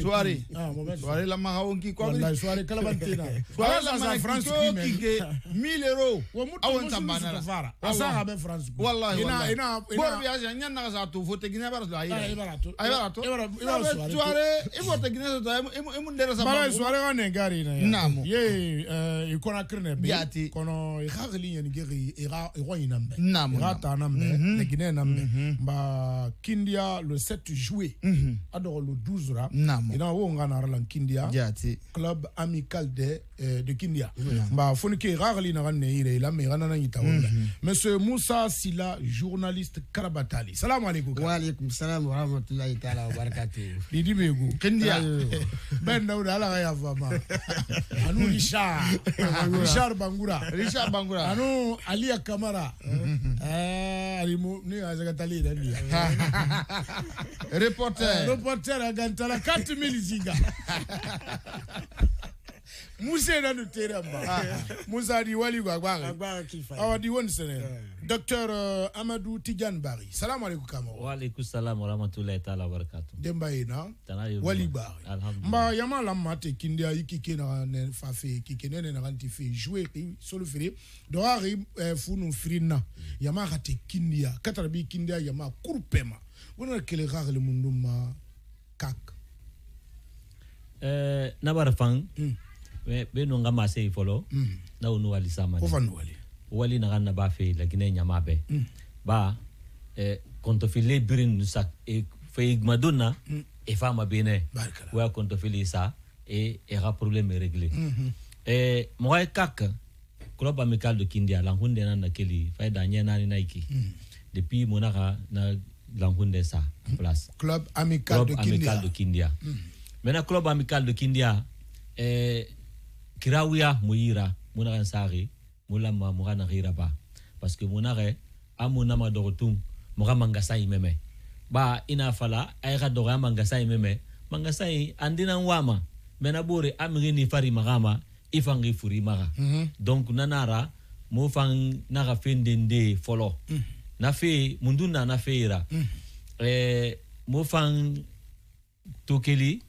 Speaker 4: soirée soirée ah, la mahawongi kwa wallahi soirée kala bantina soirée la za France qui kike 1000 euro au ntabana la fara asa abe France wallahi ina ina bor bi aja nyanna za tu vote gina bara la ina ibara tu ibara tu ibara soirée ivote gina za imu imu ndera sa bara soirée wa ne gari na namu ye eh, ikona krene bi yati kono ikhagli yani gari ira iroyina mbe namu rata nambe mhm. ne gina nambe mhm. ba kindia le 7 juillet mhm. adoro le 12 ra ina wo club amical de eh, de kindia mm -hmm. ba foni ke rarli na la mm -hmm. monsieur Moussa Sila journaliste Karabatali salam wa salam wa kindia ben Richard Richard Bangura Richard Bangura ali eh, reporter reporter 4000 ziga Moussa na nu tera ba ah. musa di wali gwa awa di won sene eh. docteur eh, amadou tidiane bari salam alaikum
Speaker 10: Kamo. wa alaikum salam wa rahmatullahi ta'ala barakatuh
Speaker 4: Dembaye na.
Speaker 10: wali bari ma
Speaker 4: yama la mate kindia ikike na fafe kike nene na kanti fe jouer ki solo fere do ari eh, funu frina yama ka te kindia Katarabi kindia yama kurpema wona kele rare le mundu ma kak
Speaker 10: eh, nabara fan mm. be nu ka mase ye fɔlɔ mm. nu wali samani wali naga naba fe laginɛ ɲama bɛɛ mm. ba eh, kɔntɔfile biri nu sa eh, feyigmadon mm. e fa ma benɛ o sa e e ka problème réglé ye mm -hmm. eh, e kak club amical de kindia lankunde na na keli fa e da ɲɛ naani e mm. depuis mona naxa na lankunde sa place club amical de kindia, maintenant club amical de Kindia eh, kirawia muyira muna kan sari mula ma na hira ba parce que muna re amuna ma dorotum muka mangasa imeme ba ina fala ay ka doga mangasa imeme mangasa i andina wama mena bore amri ni fari magama ifangi furi maga mm -hmm. donc nanara mo fang naga fendende folo mm -hmm. na fe munduna na feira mm -hmm. eh, mo fang tokeli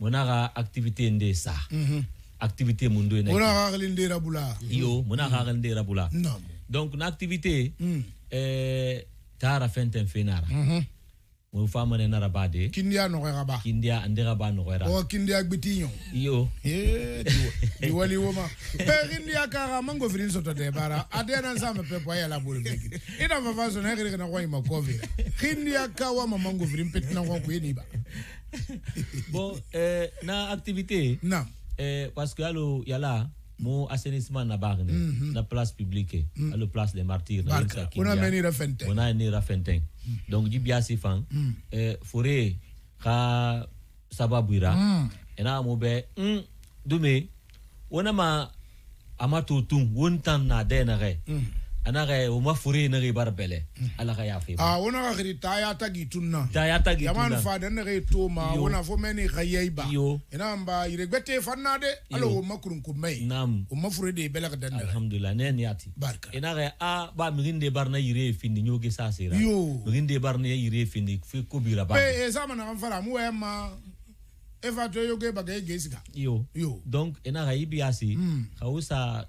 Speaker 10: mona ga activité nde sa mm -hmm. activité mun do mona rabula yo mhm. mona ga ga linde rabula no. donc na activité mm. eh tara fenten fenara mm -hmm. mo fa mane nara bade kindia no ga ba kindia ande ga ba no ga ra o oh, kindia gbitinyo yo eh
Speaker 4: di wali woma pe kindia ka mango firin soto de bara adena sama pe po ya
Speaker 10: la bulu biki
Speaker 4: ina fa fa so na ga na ko ima covid kindia ka wa mango firin pet na ko ko ni ba
Speaker 10: bon eh, na activité na eh, parce que a là mon assainissement na bagne mhm. place publique mm. la place des martyrs on a à fente on a mm. donc bien bia sifan mm. Eh, fore ka sababira
Speaker 7: mm.
Speaker 10: mo be mm, on a ma ama tout wontan na denare mhm. ana ga o mafuri ne ga bar bele ala ga ya fe
Speaker 4: a wona ga ri ta ya ta gitunna
Speaker 10: ta ya ta gitunna yaman fa
Speaker 4: da ne to ma wona fo meni ga yai ba ina mba ire gwete fanna de ala
Speaker 10: o makurun ku mai nam o mafuri de bele ga danna alhamdulillah ne ne yati barka ina ga a ba mi gin de bar na ire e findi nyo ge sa sira yo mi gin de bar na e ire e findi fi ko bira ba e
Speaker 4: za mana an fara mu e ma e fa to yo ge ba ge ge sika
Speaker 10: yo yo donc ina hmm. ga ibi asi ka usa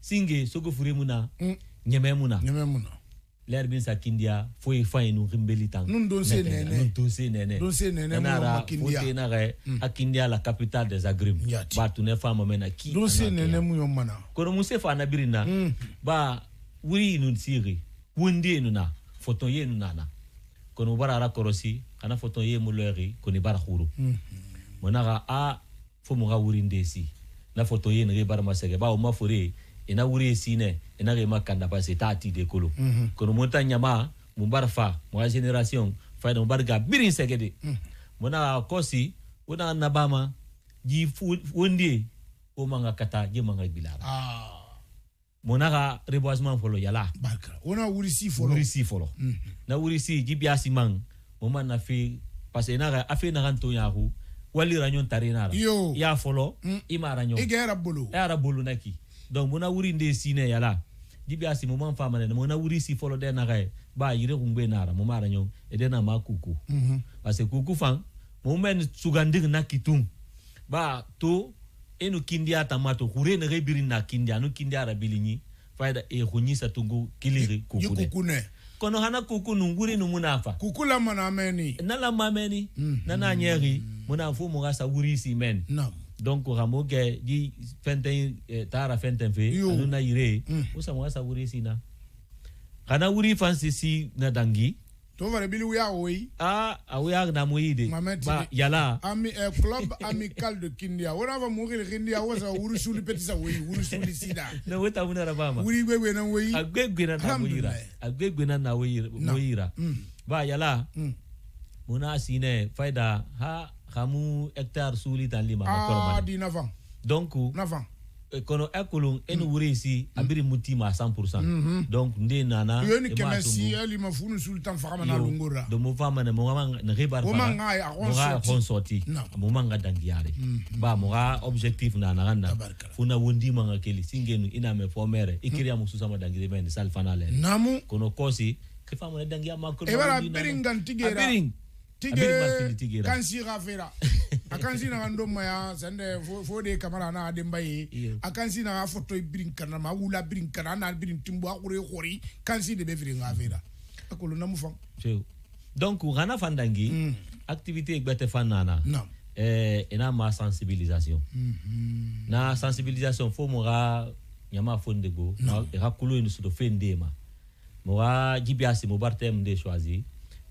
Speaker 10: singe soko fure mun hmm. na ɲɛmɛ mun na ɲɛmɛ mun na lɛri bin sa kindiya foyi e fa ye nu rimbeli tan nu donse nɛnɛ nu donse nɛnɛ donse nɛnɛ mun ma kindiya fote na kɛ hmm. a kindiya la capital des agrim ba tunɛ fa ma mɛna ki donse nɛnɛ mun yo mana kɔrɔmuse fa na biri hmm. na ba wuri nu siri wunde nu na fɔtɔn ye nu nana kɔni bara ara kɔrɔsi kana fɔtɔn ye mu lɔri kɔni bara huru mɔna ka a fo mu ka wuri ndesi na fɔtɔn ye nege bara masɛgɛ ba o ma fore ina wuri sine ina makanda pa se tati de kolo mhm. kono monta nyama mumbar barfa mo generation fa no barga birin segede mona mhm. kosi una nabama ji wondi o manga kata je manga bilara ah. mona ga reboisement folo yala barka ona wuri si folo wuri si folo mhm. na wuri si ji biasi mang mo man na fi parce ina ka afi na kan to yahu wali ranyon tarinara yo ya folo mm. ima ranyon igera e bolo ya e rabulu naki donc mona wuri nde sine yala jibya ah, si mumam fama ne mona wuri si folo de na gay ba yire kumbe nara mo mara nyon e de na ma kuku mm parce que kuku fan mo men sugandir na kitum ba to enu kindi ata mato hure ne rebiri na kindi anu kindi ara bilinyi faida e hunyisa tungu kiliri kuku ne kukune kono hana kuku nunguri numunafa kuku la manameni na la mameni mm -hmm. na na nyeri munafu mugasa wuri si men naam no donc xamo kɛ ji fɛntɛn eh, taara fɛntɛn fe anu na yire mm. o samoya sa wuri sina xana wuri fan si na dangi to fana bili wuya woyi ah awuya na moyi de ma eh, yala
Speaker 4: ami eh, club amical de kindia wona fa mo gele kindia wo sa wuri shuli peti sa woyi wuri shuli sida
Speaker 10: na weta muna ra bama wuri gwe na woyi agwe gwe na na woyi ra agwe gwe na na woyi ra mm. ba yala mm. muna sine faida ha xamu hectare suuli tan lima ma koroma di navan donc navan euh, kono e kolon eni mm. wuri si mm. abiri muti ma 100% mm -hmm. donc nde nana yoni keme si ali
Speaker 4: eh, ma funu sul tan fama na lungura
Speaker 10: do mo fama na mo ma na ribar eh, mm-hmm. ba mo nga ya on sorti mo ma nga dangiare mm ba mo ga objectif na na ganda funa wondi ma nga keli singenu ina me formere ikiri amusu mm -hmm. sama dangire men sal fanale namu kono kosi ke fama na dangia ma ko e eh, wala biringan tigera tige kansi
Speaker 4: rafera a kansi naga ndo maya sande fo de kamara na ademba ye a kansi naga foto e birin kana ma wula kana na birin timbo a kure kansi de be birin rafera akolo namu
Speaker 10: donc rana fandangi mm. activité e gbete fan nana eh, ina e ma sensibilisation mm -hmm. na sensibilisation fo mo ga nyama fonde go no. ra kulo ni sudo fende ma jibiasi mo bartem de choisir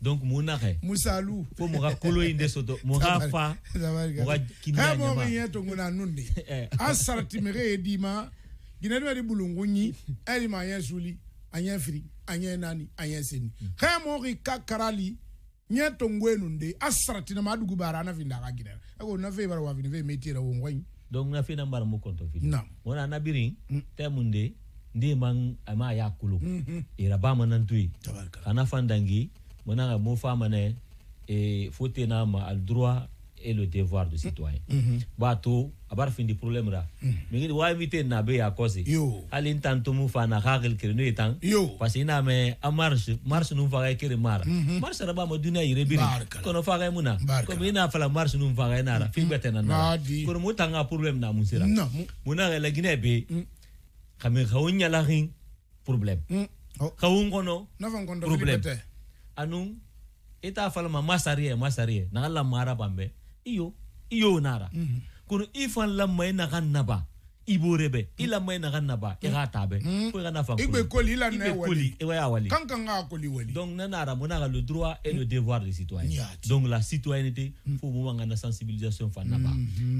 Speaker 10: donc mun eh. ah, na kɛ musalu fo mɔgɔ kolo in de sɔtɔ mɔgɔ fa
Speaker 4: mɔgɔ kinda ɲama hɛ mɔgɔ yɛ to ŋuna nun de a saratimɛkɛ ye d'i ma ginɛ dɔ de bulonko ɲi ɛli ma a ɲɛ suli a ɲɛ firi a ɲɛ naani a ɲɛ seni hɛ mɔgɔ ka karali ɲɛ to ŋgoye nun de a saratinama a dugu baara ana fin da ka ginɛ
Speaker 10: ɛ ko nafe bara wa fini fe me tira wo ŋgɔɲi donc nafe na bara mo kɔntɔ fini na o na nabiri tɛ mun de nde ma a ma a y'a kolo iraba ma nan to ye kana fan dangi maintenant mon femme et faut tenir à le droit et le devoir du citoyen mm-hmm. mm-hmm. bato abar fin di problème ra mi mm-hmm. ngi wa invité na be ya kosi ali tanto mu fa na hagel kire no etan parce ina me a marche marche nous va kire mara marche ra ba mo dunia ire bi kono fa ga muna ko mi na fa la marche nu fa ga na ra fi bete na na ko mo tanga problème na musira muna ga la gine be kame mm. khawnya la rin problème khawun mm. oh. kono problème anung ita falma masarie masarie na la mara bambe iyo iyo nara mm -hmm. kunu ifan la mai na kan naba iborebe ila mai na kan naba e ga mhm. tabe ko mhm. ga na fa ibe koli la na wali e wa wali kan kan ga koli wali donc na nara mona ga le droit et le mhm. devoir des citoyens donc la citoyenneté mm. faut mo ngana sensibilisation fa naba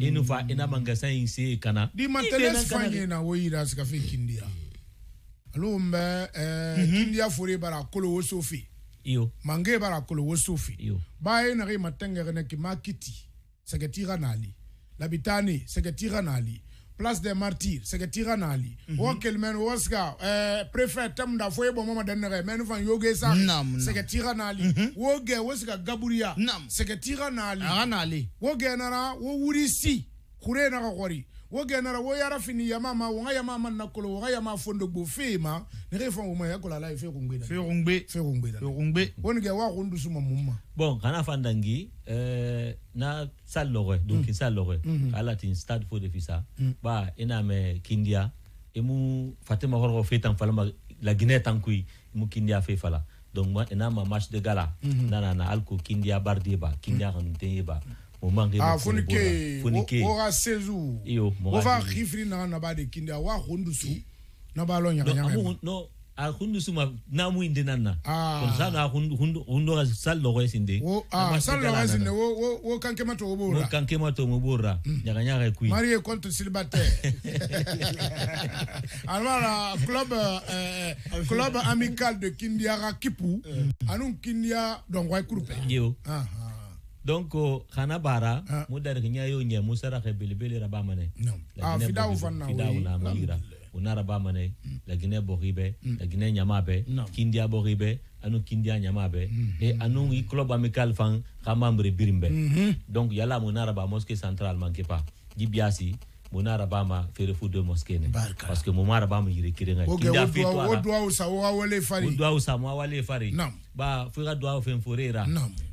Speaker 10: et nous fa ina manga sa inse e kana di mateles fanye
Speaker 4: na wo ira ska fe kindia alo mbe eh kindia fore bara kolo wo sofi mange bara Wosufi, wosofi Bae na matin ki makiti seketiranali nali labitani place des martyrs seketiranali tira nali mhm. woska eh, préfet da foye bo mama denere men fan yoge sa tira nali mhm. woska gaburia nam tira nali nara wo wo genara wo yara fini yama ma wo yama man nakolo wo yama fondo bo fema ne re fon wo ma yakola la fe ko ngbe fe ko ngbe fe ko ngbe fe ko ngbe woni ge wa ko ndusu ma mumma
Speaker 10: bon kana fandangi euh na sal loge mm. donc mm. sal loge mm -hmm. ala tin stade fo de fisa mm. ba ina me kindia emu fatima horgo fe tan falama la guinée tan kuy mu kindia fe fala donc ina ma match de gala mm -hmm. nana na alko kindia bardiba kindia mm. kan teyeba mm. a fonike oga sezu oga
Speaker 4: gifri naga na ba de kinde a wa gondusu na ba lo nyaganyagano
Speaker 10: a hundusu ma na mu inde nan na kon sa ah. na hundu hundu ga sal lo sinde wo a sal lo sinde
Speaker 4: wo wo wo kanke mato wo bora wo
Speaker 10: kanke mato mo bora mm. nyaga nyaga e kui mari
Speaker 4: e kontu silbate alors club euh, club amical de kindiara kipu anun kindia don wai kurupe yo ah, ah
Speaker 10: donc xana euh, bara ah. mu dar nya yo nya musara ke bilbili raba na unara ba mane mm. la gine boribe mm. la gine nyamabe kindia boribe anu kindia mm. e anu i club amical fan xamambre birimbe mm-hmm. donc yala mu nara ba mosquée centrale manke pas gibiasi mu nara fere fu de mosquée ne parce que mu mara yire kire ngai kindia fe sa o fari ba fu ga fen forera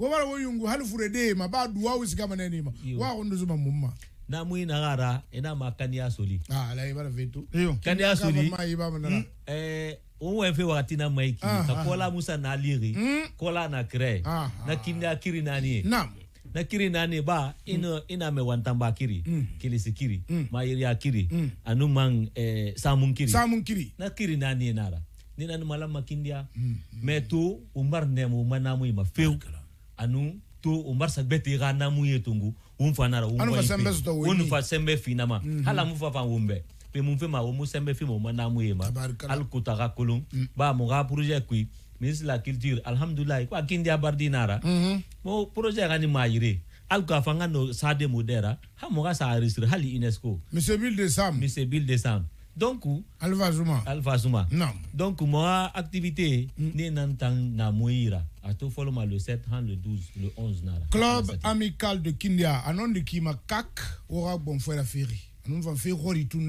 Speaker 4: wobala woyungu hali fure dema ba duwa wisikama nenima wakondozoma mumma
Speaker 10: namwina gara ena kani ya soli ala ah, ibala vitu iyo kani ya soli hmm? eh uwe fe wakati na maiki ka ah, ah, kola musa na liri hmm? kola na kre na kindi akiri ya nani nam na kiri nani ba ina hmm. ina me wantamba kiri mm. kilisi kiri mm. mayiri akiri ya mm. anu mang eh, samun kiri samun kiri na kiri nani nara ni nani makindia mm. metu umbar nemu manamu ima feu anu to o marisa bɛɛ tɛ i ka namu ye tongu o n fa nara o n fa sɛnbɛ finama hali amu fa fan wo n bɛɛ mhm. pe mun fɛn ma o mu sɛnbɛ fin ma o ma namu ye ma hali kota ka kolon mhm. ba mɔ ka projet koyi ministre la culture alhamdulilayi ko a kin diya bari di nara mhm. mo projet ka ni maa yire hali k'a fɔ n ka n'o sa de modɛra hali mɔ ka sa enregistré hali unesco. monsieur bill de sam. monsieur bill de sam. donc alpha zuma alpha zuma non donc mɔ ka activité ne na n ta na mo yira. atofoloma le 7 le 12 le 11 nara club
Speaker 4: amical de kindia anon de kima kak ora bon fuera feri anon va fe rori tun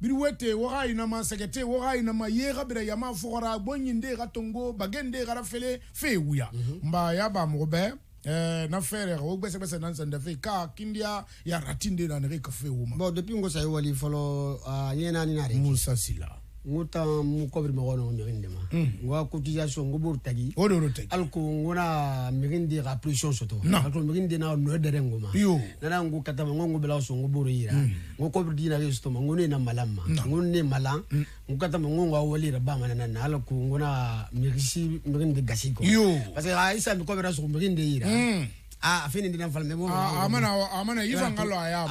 Speaker 4: biriwete waxa inama sɛgɛte waxa inama ye xa bira yama fogora boɲinde xa tongo bagende xara fele fe wuya mhm. mba ya ba mogo bɛɛ Eh, na fɛɛrɛ o gbɛsɛgbɛsɛ na nsɛn dɛfɛ ka kindiya ya
Speaker 2: ratinde na nege ka fe wuma bon depuis ngosa ye wali fɔlɔ a uh, ɲɛ naani na de musa sila ngo tan mu kobri ma wono mirin de ma ngo cotisation ngo bor tagi o do tagi alko ngo na mirin de ga pression soto alko mirin de na no de rengo ma na na ngo katama ngo ngo bela so ngo bor yira hmm. ngo kobri di na resto ma ngo ne na malam ma ngo ne malam hmm. ngo katama ngo ngo wali ra ba ma na na alko ngo na mirisi mirin de gasiko parce que aisa mi kobra so mirin de yira hmm. Ah ndina mfalme ah,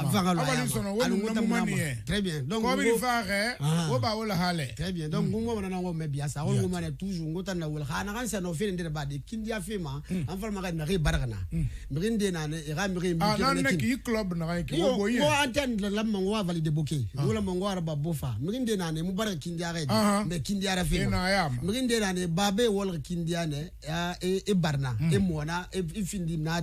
Speaker 2: ngalo très bien donc va fare ah. hale très bien donc mm. toujours de ah club ah.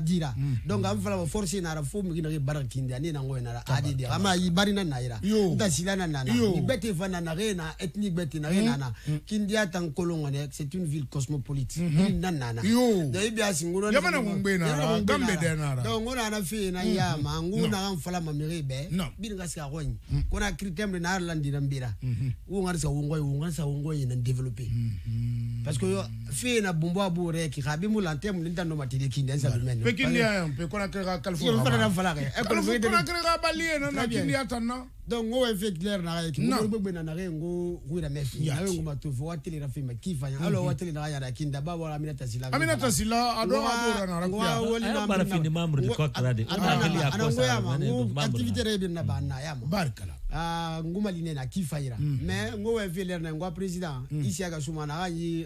Speaker 2: ki yira donc an fala ma force nara fo mi nare bara kinde ani nango nara adi de ama i bari na naira nda sila na nana i bete fa na na na etni bete na nana kindia tan kolongone c'est une ville cosmopolite ni na nana da ibi asinguro ya mana ngumbe na gambe de nara donc ona na fi na ya ma nguna an fala ma mi rebe bin ga ska gonyi kona kritem na arlandi na mbira wo ngar sa wongo wo ngar sa wongo ina développer parce que fi na bumbo abure ki habimu lantem ndando matidi kinde sa dumene kindia yan
Speaker 4: pe konakiri ka kalifo konakiri ka bali ye nana kindia
Speaker 2: tan na donc ngo wa clair na ye ngo gbe gbe na na ngo ngo ira mefi na ngo ma tovo wa tele na fe ma kifa ya alo wa tele na ya rakin da ba wala amina tasila amina tasila
Speaker 4: ado adora na rakya wa wali na para fini
Speaker 10: mamru de kokra de ona kali ya ko sa ma activité
Speaker 2: re bin na ba na ya ma barkala ah ngo mali ne na kifa ira mais ngo wa clair na ngo président ici aga suma na yi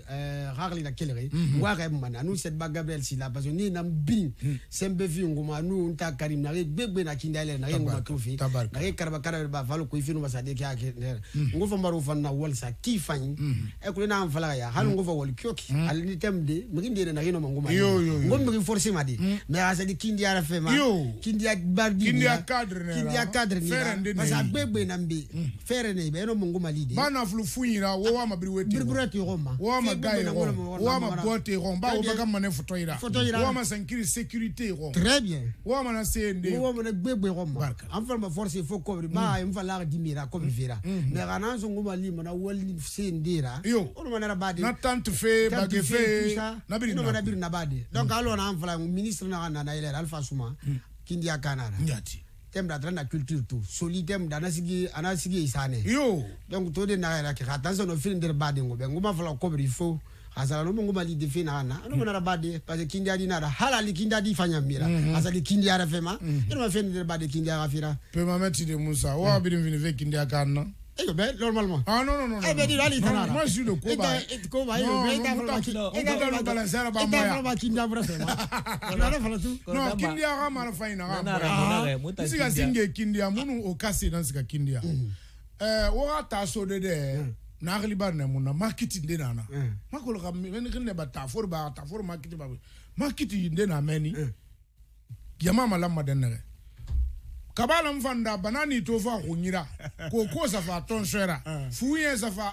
Speaker 2: rarli na kelere wa re ma na nous cette ba gabriel sila parce que ni na bin sembe fi ngo ma nous nta karim na gbe gbe na kindale na ngo ma tofi na karaba karaba ba falo ko ifinu basade kya ke ndera mm. ngufa mbaru fanna wal sa ki fanyi mm. e eh, kulina ya halu mm. ngufa wal kyoki al ni temde mugi ndere na hino manguma yo yo ngom mugi madi me asa di kindi ara fema kindi ak bardi kindi ak cadre ne kindi ak cadre ne basa bebe nambi fere ne be no manguma lide
Speaker 4: bana flu funyira wo wa mabiri wete biri wete roma wo ma gaye wo ma bote roma wo baga mane fotoyira wo ma sankiri sécurité roma très bien
Speaker 2: wo ma na sende wo ma na bebe roma an ma forcer fo ko kaim valar dimira ko mm. vivira me mm. gana zongo mali a wali sendira. yo ono na badi. na tante fe bage fait. na biri na biri na badi. Mm. donc alo na mvala ministre na na ile alfa suma kindi Canada. nyati tem da la culture tout soli tem da nasigi anasigi isane yo donc to de na ira ki hatan zono film der badi ngo be ngo ma ko il faut azala mm. mm-hmm. mm-hmm. no bongo balide fe nana ano mona bade parce kindi adi nada hala li kindi adi fanya mira mm -hmm. azali kindi ara fema mm -hmm. eno ma fende bade kindi ara fira pe ma meti de musa wa mm. bidin vini fe kindi akanna Eh ben normalement. Ah non non non. Eh ben
Speaker 4: là il t'en Moi je
Speaker 2: suis le Koba. Et Koba ah, il est là pour la qui. Et dans le balancer là bamba. Et dans le qui n'a pas fait.
Speaker 5: On a fait
Speaker 2: tout. Non, Kindia mm.
Speaker 5: euh, ra mal fait na.
Speaker 4: Si ga singe Kindia munu o kase dans ga Kindia. Eh o ta so de de. Mm. na hakili b'a nɛ mun na ma kiti n den na na eh. ma kolo ka mɛnikini ne ba taa fori ba taa fori ma kiti ba ma kiti n den na mɛni eh. yama ma lamɔ dɛ nɛgɛ kabala mvanda banani to fa hunyira ko ko sa fa tonsera ah. fuye sa fa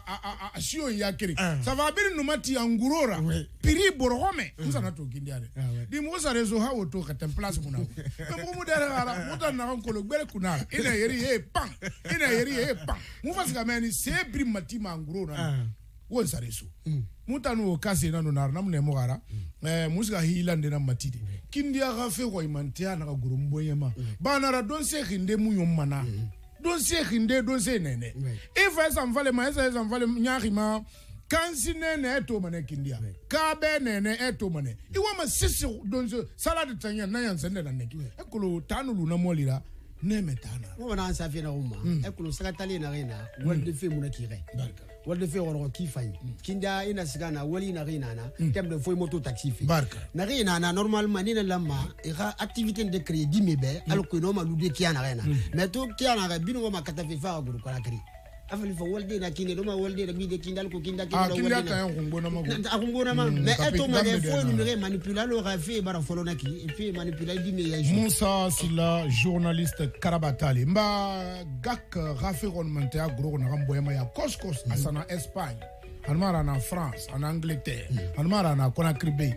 Speaker 4: sio yakiri sa ah. fa bir numati angurora piri borhome ah. musa na to kindiare di musa rezo ha o to ka place muna me mu mu dere ara muta na ko kolo gbere kuna ina yeri e pan ina yeri e pan mu fa sa meni se biri mati ma angurora won ça so ça? Mm. tanu wo kase nanu nara namu nemo gara mm. eh musika hilande na matide mm. kindia ga fe ko na ga gurumboye ma banara don se mu y'o mana don se khinde don se nene ifa esa fale ma esa esa mvale nyahi ma kansi nene eto mane kindia kabe nene eto mane iwa ma
Speaker 2: sisi don se salad tanya na yan sende na neki ekolo tanu luna molira ne metana mo bana sa fiena umma ekolo na rena wal de fe mu na kire barka walde fe gorogo ki fayi mm. kinda ina siga na wali na ge nana mm. temde foy moto taxi fe na ge nana normalement nina lamma iga activité de créer dimi be mm. alko no ma lude kiyana ge na mais to kiyana ge binu ma katafe fa guru kala créer afali fa wolde na kinde ɗoma wolde na ɓide kinde alko kinde akindeakungonama mais etomane eh, fo numere manipule alora fe bara folonaki fe manipule dime moussa
Speaker 4: sila journaliste karabatali mba gak raféronnemente a goro naxa mboyama ya coscos hmm. asana espagne anumara na france ana angleterre hmm. anumara na conacry bay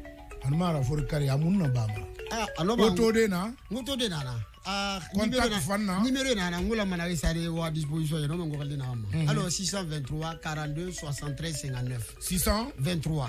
Speaker 4: anumara forikari amunna bama
Speaker 2: ah, otode na ngotode nana Ah, numéro alors 623 42 73 59 623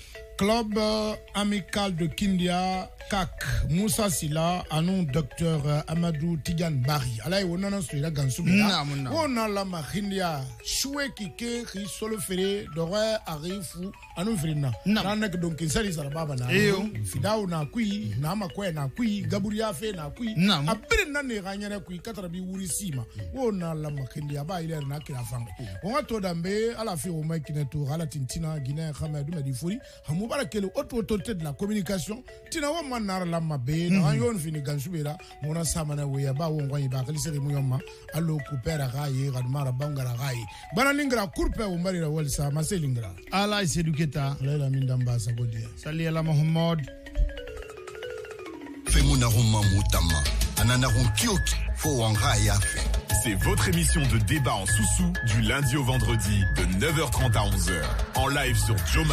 Speaker 2: club euh, amical de
Speaker 4: Kindia, Kak Moussa Sila, anon docteur euh, Amadou Tidiane Bari. Alors, on a un sujet là, on a la marindia, choué kike, qui solo feré, doré, arrifou, anon ferina. Nanek donc, il s'agit de la baba. Fidao na kui, nama kwe na kui, Gaburia fe na kui. Après, nane na kui, katrabi wurisima. On a la marindia, ba il est na kila eh. On a tout d'ambé, à la au mec qui n'est tour, à la tintina, Guinée, Khamed, Dumedi Fouri, bara kele haute autorité de la communication tina wa man mhm. la lamma be na an yon fini gansu mona samana we ya ba won gwa ba kali sere mu yomma allo kupera ga ye ga mara bangara ga ye bana lingra kurpe o mari la wal sa ma se lingra ala se duketa la la min damba sa godia salli ala muhammad
Speaker 1: femuna rumma mutama anana rum kyoti fo wanga ya fe c'est votre émission de débat en sous-sous du lundi au vendredi de 9h30 à 11h en live sur Joe